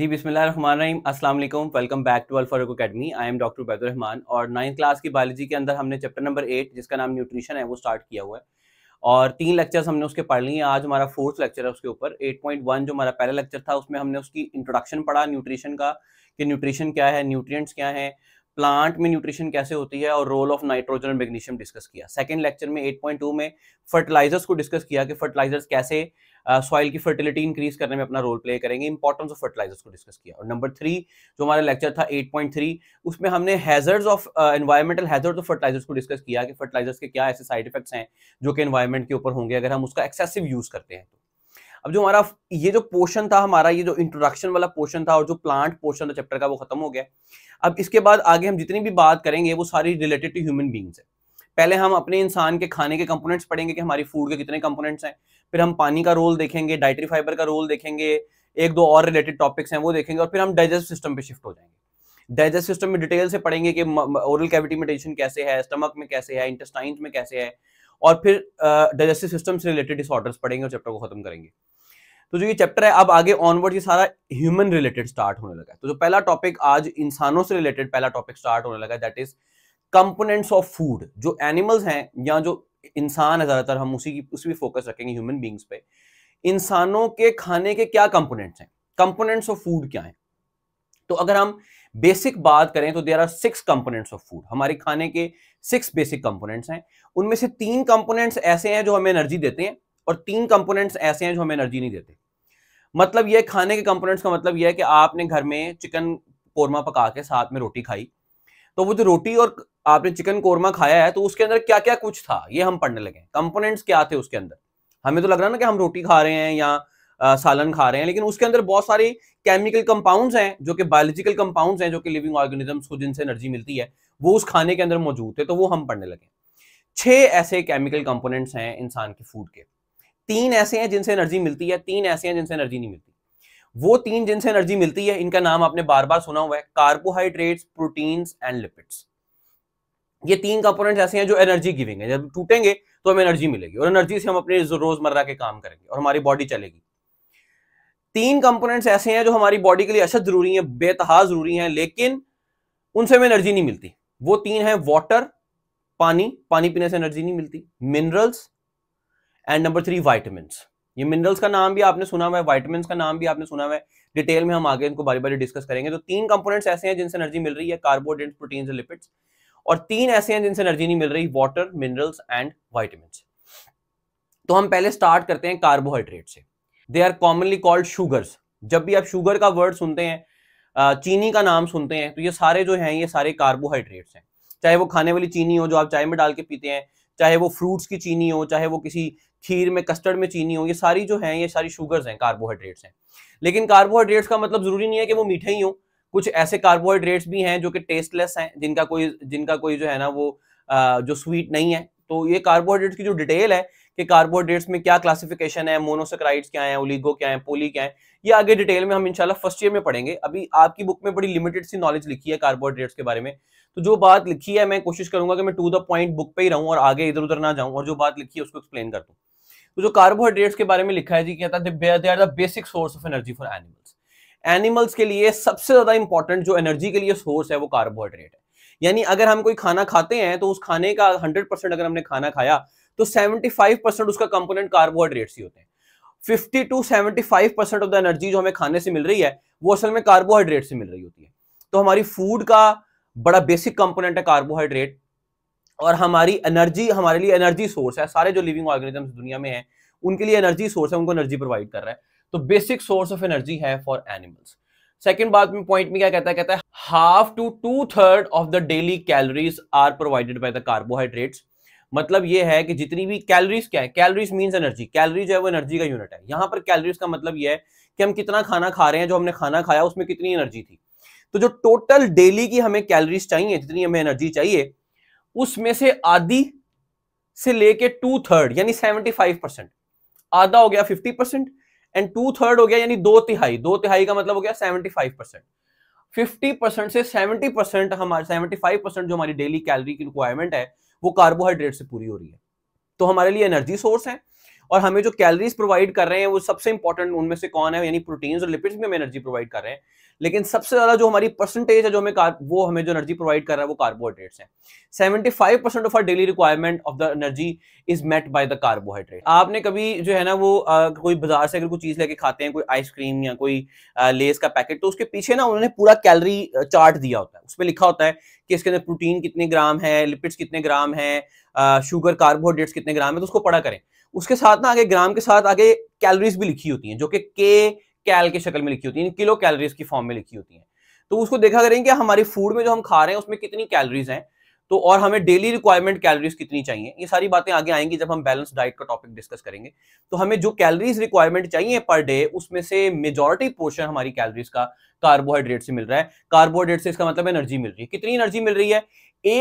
जी बिस्मिल अस्सलाम वालेकुम welcome back to Alfarooq academy I am doctor Baidur Rahman और नाइन्थ क्लास की बायोलॉजी के अंदर हमने चैप्टर नंबर एट जिसका नाम न्यूट्रिशन है वो स्टार्ट किया हुआ है और तीन लेक्चर्स हमने उसके पढ़ लिए आज हमारा फोर्थ लेक्चर है उसके ऊपर 8.1 जो हमारा पहला लेक्चर था उसमें हमने उसकी इंट्रोडक्शन पढ़ा न्यूट्रिशन का कि न्यूट्रिशन क्या है न्यूट्रियट्स क्या है प्लांट में न्यूट्रिशन कैसे होती है और रोल ऑफ नाइट्रोजन और मैग्नीशियम डिस्कस किया सेकेंड लेक्चर में 8.2 में फर्टिलाइजर्स को डिस्कस किया कि फर्टिलाइजर्स कैसे सॉइल की फर्टिलिटी इंक्रीज करने में अपना रोल प्ले करेंगे इंपॉर्टेंस ऑफ फर्टिलाइजर्स को डिस्कस किया और नंबर थ्री जो हमारा लेक्चर था 8.3 उसमें हमने hazards of environmental hazards of fertilisers को डिस्कस किया कि फर्टिलाइजर्स के क्या ऐसे साइड इफेक्ट्स हैं जो कि एनवायरमेंट के ऊपर होंगे अगर हम उसका एक्सेसिव यूज करते हैं तो अब जो हमारा ये जो पोर्शन था हमारा ये जो इंट्रोडक्शन वाला पोर्शन था और जो प्लांट पोर्शन था चैप्टर का वो खत्म हो गया अब इसके बाद आगे हम जितनी भी बात करेंगे वो सारी रिलेटेड टू ह्यूमन बींग्स है पहले हम अपने इंसान के खाने के कंपोनेंट्स पढ़ेंगे कि हमारी फूड के कितने कंपोनेंट्स हैं फिर हम पानी का रोल देखेंगे डाइटरी फाइबर का रोल देखेंगे एक दो और रिलेटेड टॉपिक्स हैं वो देखेंगे और फिर हम डाइजेस्ट सिस्टम पे शिफ्ट हो जाएंगे डाइजेस्ट सिस्टम में डिटेल से पढ़ेंगे कि ओरल कैविटी में टेंशन कैसे है स्टमक में कैसे है इंटेस्टाइन में कैसे है और फिर डाइजेस्टिव सिस्टम से रिलेटेड डिसऑर्डर्स पढ़ेंगे और चैप्टर को खत्म करेंगे तो जो ये चैप्टर है अब आगे ऑनवर्ड ये सारा ह्यूमन रिलेटेड स्टार्ट होने लगा है तो जो पहला टॉपिक आज इंसानों से रिलेटेड पहला टॉपिक स्टार्ट होने लगा है that is components of food जो एनिमल्स हैं या जो इंसान है ज़्यादातर हम उसी की उसी भी फोकस रखेंगे ह्यूमन बींग्स पे इंसानों के खाने के क्या कंपोनेंट्स हैं कंपोनेंट्स ऑफ फूड क्या हैं तो अगर हम बेसिक बात करें तो there are six components of food हमारे खाने के सिक्स बेसिक कंपोनेंट्स हैं उनमें से तीन कंपोनेंट्स ऐसे हैं जो हमें एनर्जी देते हैं और तीन कंपोनेंट्स ऐसे हैं जो हमें एनर्जी नहीं देते मतलब यह खाने के कंपोनेंट्स का मतलब यह है कि आपने घर में चिकन कोरमा पका के साथ में रोटी खाई तो वो जो रोटी और आपने चिकन कोरमा खाया है तो उसके अंदर क्या क्या कुछ था ये हम पढ़ने लगे कंपोनेंट्स क्या थे उसके अंदर हमें तो लग रहा है ना कि हम रोटी खा रहे हैं या सालन खा रहे हैं लेकिन उसके अंदर बहुत सारे केमिकल कंपाउंड्स हैं जो कि बायोलॉजिकल कंपाउंड्स हैं जो कि लिविंग ऑर्गेनिजम्स को जिनसे एनर्जी मिलती है वो उस खाने के अंदर मौजूद थे तो वो हम पढ़ने लगे छह ऐसे केमिकल कंपोनेंट्स हैं इंसान के फूड के तीन ऐसे हैं जिनसे एनर्जी मिलती है तीन ऐसे हैं जिनसे एनर्जी नहीं मिलती वो तीन जिनसे एनर्जी मिलती है इनका नाम आपने बार बार सुना हुआ है कार्बोहाइड्रेट्स प्रोटीन्स एंड लिपिड्स ये तीन कंपोनेंट्स ऐसे हैं जो एनर्जी गिविंग है जब टूटेंगे तो हमें एनर्जी मिलेगी और एनर्जी से हम अपने रोजमर्रा के काम करेंगे और हमारी बॉडी चलेगी तीन कंपोनेंट्स ऐसे हैं जो हमारी बॉडी के लिए अशद अच्छा जरूरी है बेतहा जरूरी है लेकिन उनसे हमें एनर्जी नहीं मिलती वो तीन है वाटर पानी पानी पीने से एनर्जी नहीं मिलती minerals and number three vitamin ये मिनरल्स का नाम भी आपने सुना हुआ है वाइटमिन का नाम भी आपने सुना हुआ है डिटेल में हम आगे इनको बारी बारी डिस्कस करेंगे तो तीन कंपोनेंट्स ऐसे हैं जिनसे एनर्जी मिल रही है कार्बोहाइड्रेट्स प्रोटीन्स लिपिड्स और तीन ऐसे हैं जिनसे एनर्जी नहीं मिल रही वाटर मिनरल्स एंड वाइटमिन तो हम पहले स्टार्ट करते हैं कार्बोहाइड्रेट से they are commonly called sugars जब भी आप शुगर का वर्ड सुनते हैं चीनी का नाम सुनते हैं तो ये सारे जो हैं ये सारे कार्बोहाइड्रेट्स हैं चाहे वो खाने वाली चीनी हो जो आप चाय में डाल के पीते हैं चाहे वो फ्रूट्स की चीनी हो चाहे वो किसी खीर में कस्टर्ड में चीनी हो ये सारी जो है ये सारी शुगर्स हैं कार्बोहाइड्रेट्स हैं लेकिन कार्बोहाइड्रेट्स का मतलब जरूरी नहीं है कि वो मीठे ही हो कुछ ऐसे कार्बोहाइड्रेट्स भी हैं जो कि टेस्टलेस हैं जिनका कोई जिनका कोई जो है ना वो आ, जो स्वीट नहीं है तो ये कार्बोहाइड्रेट्स की जो डिटेल है कि कार्बोहाइड्रेट्स में क्या क्लासिफिकेशन है मोनोसक्राइड्स क्या है ओलिगो क्या है पोली क्या है ये आगे डिटेल में हम इंशाल्लाह फर्स्ट ईयर में पढ़ेंगे अभी आपकी बुक में बड़ी लिमिटेड सी नॉलेज लिखी है कार्बोहाइड्रेट्स के बारे में तो जो बात लिखी है मैं कोशिश करूंगा कि मैं टू द पॉइंट बुक पे ही रहूं और आगे इधर उधर ना जाऊं और जो बात लिखी है उसको एक्सप्लेन कर दूं तो जो कार्बोहाइड्रेट्स के बारे में लिखा है जी कहता है they are the basic source of energy for animal animals के लिए सबसे ज्यादा इंपॉर्टेंट जो एनर्जी के लिए सोर्स है वो कार्बोहाइड्रेट है यानी अगर हम कोई खाना खाते हैं तो उस खाने का हंड्रेड परसेंट अगर हमने खाना खाया तो सेवेंटी परसेंट उसका कंपोनेंट कार्बोहाइड्रेट्स ही होते हैं 50 to 75 percent of the energy जो हमें खाने से मिल रही है वो असल में कार्बोहाइड्रेट से मिल रही होती है तो हमारी फूड का बड़ा बेसिक कंपोनेंट है कार्बोहाइड्रेट और हमारी एनर्जी हमारे लिए एनर्जी सोर्स है सारे जो लिविंग ऑर्गेनिजम्स दुनिया में हैं उनके लिए एनर्जी सोर्स है उनको एनर्जी प्रोवाइड कर रहा है तो बेसिक सोर्स ऑफ एनर्जी है फॉर एनिमल्स सेकेंड बात में पॉइंट में क्या कहता है कहता है half to two third of the daily calories are provided by the carbohydrates मतलब ये है कि जितनी भी कैलोरीज क्या है कैलोरीज मींस एनर्जी कैलोरीज है वो एनर्जी का यूनिट है यहां पर कैलोरीज का मतलब ये है कि हम कितना खाना खा रहे हैं जो हमने खाना खाया उसमें कितनी एनर्जी थी तो जो टोटल डेली की हमें कैलोरीज चाहिए जितनी हमें एनर्जी चाहिए उसमें से आधी से लेके टू थर्ड यानी सेवेंटी आधा हो गया फिफ्टी एंड टू थर्ड हो गया यानी दो तिहाई दो तिहाई का मतलब हो गया seventy five percent fifty percent से सेवेंटी परसेंट हमारे सेवेंटी फाइव परसेंट जो हमारी डेली कैलरी की रिक्वायरमेंट है वो कार्बोहाइड्रेट से पूरी हो रही है तो हमारे लिए एनर्जी सोर्स है और हमें जो कैलरीज प्रोवाइड कर रहे हैं वो सबसे इंपॉर्टेंट उनमें से कौन है यानी प्रोटीन्स और लिपिड्स में हम एनर्जी प्रोवाइड कर रहे हैं लेकिन सबसे ज्यादा जो हमारी परसेंटेज है जो हमें वो हमें जो एनर्जी प्रोवाइड कर रहा है वो कार्बोहाइड्रेट्स है seventy five percent of our daily requirement of the energy is met by the carbohydrate आपने कभी जो है ना वो आ, कोई बाजार से अगर कोई चीज लेके खाते हैं कोई आइसक्रीम या कोई आ, लेस का पैकेट तो उसके पीछे ना उन्होंने पूरा कैलरी चार्ट दिया होता है उसमें लिखा होता है कि इसके अंदर प्रोटीन कितने ग्राम है लिपिड्स कितने ग्राम है शुगर कार्बोहाइड्रेट्स कितने ग्राम है तो उसको पढ़ा करें उसके साथ ना आगे ग्राम के साथ आगे कैलोरीज भी लिखी होती हैं जो कि के कैल की शक्ल में लिखी होती है किलो कैलोरीज की फॉर्म में लिखी होती है तो उसको देखा करेंगे कि हमारी फूड में जो हम खा रहे हैं उसमें कितनी कैलोरीज हैं तो और हमें डेली रिक्वायरमेंट कैलोरीज कितनी चाहिए ये सारी बातें आगे आएंगी जब हम बैलेंस डाइट का टॉपिक डिस्कस करेंगे तो हमें जो कैलोरीज रिक्वायरमेंट चाहिए पर डे उसमें से मेजोरिटी पोर्शन हमारी कैलोरीज का कार्बोहाइड्रेट से मिल रहा है कार्बोहाइड्रेट से इसका मतलब एनर्जी मिल रही है कितनी एनर्जी मिल रही है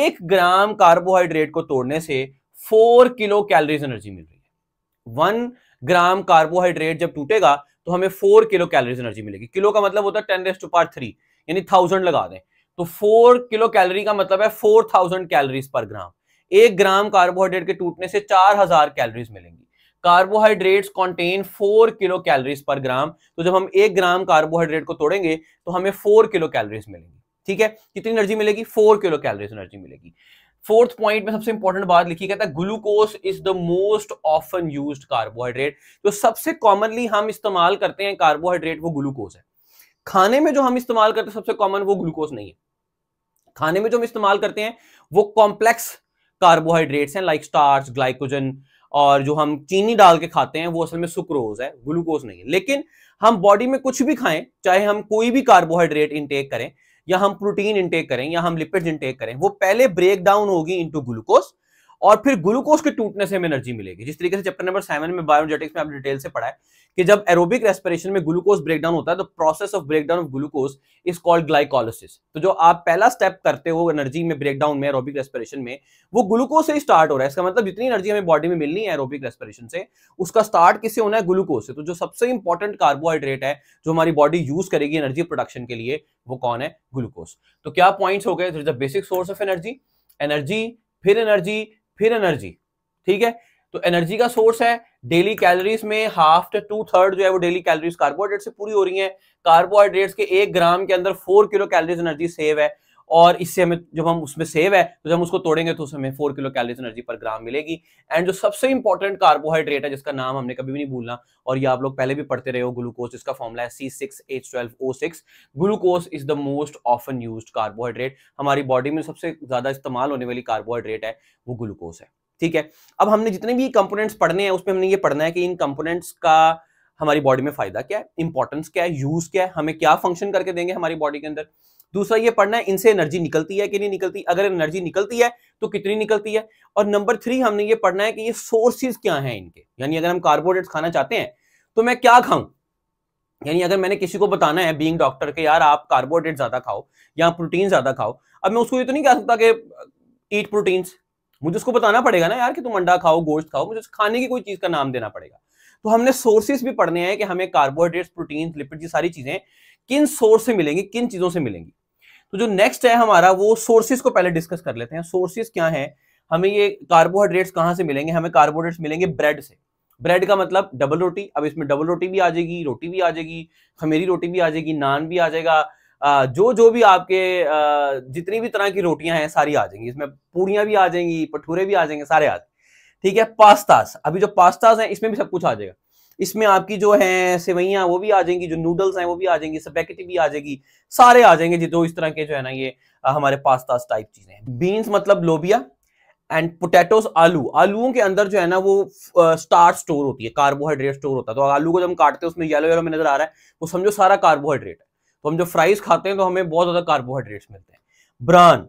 एक ग्राम कार्बोहाइड्रेट को तोड़ने से फोर किलो कैलोरीज एनर्जी मिल रही है वन ग्राम कार्बोहाइड्रेट जब टूटेगा तो हमें फोर किलो कैलोरीज एनर्जी मिलेगी किलो का मतलब होता है ten raise to power three यानी थाउजेंड लगा दें तो फोर किलो कैलोरी का मतलब है four thousand calories per gram एक ग्राम कार्बोहाइड्रेट के टूटने से चार हजार कैलोरीज मिलेंगी carbohydrates contain four kilo calories per gram तो जब हम एक ग्राम कार्बोहाइड्रेट को तोड़ेंगे तो हमें फोर किलो कैलोरीज मिलेंगी ठीक है कितनी एनर्जी मिलेगी फोर किलो कैलोरीज एनर्जी मिलेगी फोर्थ पॉइंट में सबसे इंपॉर्टेंट बात लिखी कहता है glucose is the most often use carbohydrate जो सबसे कॉमनली हम इस्तेमाल करते हैं कार्बोहाइड्रेट वो ग्लूकोज है खाने में जो हम इस्तेमाल करते हैं सबसे कॉमन वो ग्लूकोज नहीं है खाने में जो हम इस्तेमाल करते हैं वो कॉम्प्लेक्स कार्बोहाइड्रेट्स हैं लाइक स्टार्च ग्लाइकोजन और जो हम चीनी डाल के खाते हैं वो असल में सुक्रोज है ग्लूकोज नहीं है लेकिन हम बॉडी में कुछ भी खाएं चाहे हम कोई भी कार्बोहाइड्रेट इनटेक करें या हम प्रोटीन इंटेक करें या हम लिपिड इंटेक करें वो पहले ब्रेक डाउन होगी इंटू ग्लूकोज और फिर ग्लूकोज के टूटने से हमें एनर्जी मिलेगी जिस तरीके से चैप्टर नंबर सेवन में बायोजेटिक्स में आप डिटेल से पढ़ा है कि जब एरोबिक रेस्पिरेशन में ग्लूकोज ब्रेकडाउन होता है तो process of breakdown of glucose is called glycolysis तो जो आप पहला स्टेप करते हो एनर्जी में ब्रेकडाउन में एरोबिक रेस्पिरेशन में वो ग्लूकोज से ही स्टार्ट हो रहा है इसका मतलब जितनी एनर्जी हमें बॉडी में मिलनी है एरोबिक रेस्पिरेशन से उसका स्टार्ट किससे होना है ग्लूकोज से तो जो सबसे इंपॉर्टेंट कार्बोहाइड्रेट है जो हमारी बॉडी यूज करेगी एनर्जी प्रोडक्शन के लिए वो कौन है ग्लूकोज तो क्या पॉइंट्स हो गए basic source of energy energy फिर एनर्जी फिर एनर्जी ठीक है तो एनर्जी का सोर्स है डेली कैलोरीज में हाफ टू टू थर्ड जो है वो डेली कैलोरीज कार्बोहाइड्रेट से पूरी हो रही है कार्बोहाइड्रेट्स के एक ग्राम के अंदर four kilo calories energy save है और इससे हमें जब हम उसमें सेव है तो जब हम उसको तोड़ेंगे तो हमें four kilo calories energy per ग्राम मिलेगी एंड जो सबसे इंपॉर्टेंट कार्बोहाइड्रेट है जिसका नाम हमने कभी भी नहीं भूलना और ये आप लोग पहले भी पढ़ते रहे हो ग्लूकोज जिसका फॉर्मला है C six H twelve O six glucose is the most often use carbohydrate हमारी बॉडी में सबसे ज्यादा इस्तेमाल होने वाली कार्बोहाइड्रेट है वो ग्लूकोज है ठीक है अब हमने जितने भी कंपोनेंट्स पढ़ने हैं उसमें हमने ये पढ़ना है कि इन कंपोनेंट्स का हमारी बॉडी में फायदा क्या है इंपॉर्टेंस क्या है यूज क्या है हमें क्या फंक्शन करके देंगे हमारी बॉडी के अंदर दूसरा ये पढ़ना है इनसे एनर्जी निकलती है कि नहीं निकलती अगर एनर्जी निकलती है तो कितनी निकलती है और नंबर थ्री हमने ये पढ़ना है कि ये सोर्सेज क्या हैं इनके यानी अगर हम कार्बोहाइड्रेट खाना चाहते हैं तो मैं क्या खाऊं यानी अगर मैंने किसी को बताना है बींग डॉक्टर के यार आप कार्बोहाइड्रेट ज्यादा खाओ या प्रोटीन ज्यादा खाओ अब मैं उसको ये तो नहीं कह सकता कि ईट प्रोटीन्स मुझे उसको बताना पड़ेगा ना यार कि तुम अंडा खाओ गोश्त खाओ मुझे खाने की कोई चीज का नाम देना पड़ेगा तो हमने सोर्सेस भी पढ़ने हैं कि हमें कार्बोहाइड्रेट्स प्रोटीन लिपिड ये सारी चीजें किन सोर्स से मिलेंगी किन चीजों से मिलेंगी तो जो नेक्स्ट है हमारा वो सोर्सेज को पहले डिस्कस कर लेते हैं सोर्सेज क्या है हमें ये कार्बोहाइड्रेट्स कहाँ से मिलेंगे हमें कार्बोहाइड्रेट्स मिलेंगे ब्रेड से ब्रेड का मतलब डबल रोटी अब इसमें डबल रोटी भी आ जाएगी रोटी भी आ जाएगी खमेरी रोटी भी आ जाएगी नान भी आ जाएगा जो जो भी आपके जितनी भी तरह की रोटियां हैं सारी आ जाएंगी इसमें पूड़ियां भी आ जाएंगी भटूरे भी आ जाएंगे सारे आ जाएंगे ठीक है पास्ता अभी जो पास्ता है इसमें भी सब कुछ आ जाएगा इसमें आपकी जो है सेवैयाँ वो भी आ जाएंगी जो नूडल्स हैं वो भी आ जाएंगी पैकेट भी आ जाएगी सारे आ जाएंगे जो इस तरह के जो है ना ये हमारे पास्तास टाइप चीज़ें हैं बीन्स मतलब लोबिया एंड पोटैटोस आलू आलूओं के अंदर जो है ना वो स्टार स्टोर होती है कार्बोहाइड्रेट स्टोर होता है तो आलू को जब हम काटते हैं उसमें येलो येलो में नजर आ रहा है वो तो समझो सारा कार्बोहाइड्रेट है तो हम जो फ्राइज खाते हैं तो हमें बहुत ज़्यादा कार्बोहाइड्रेट्स मिलते हैं ब्रान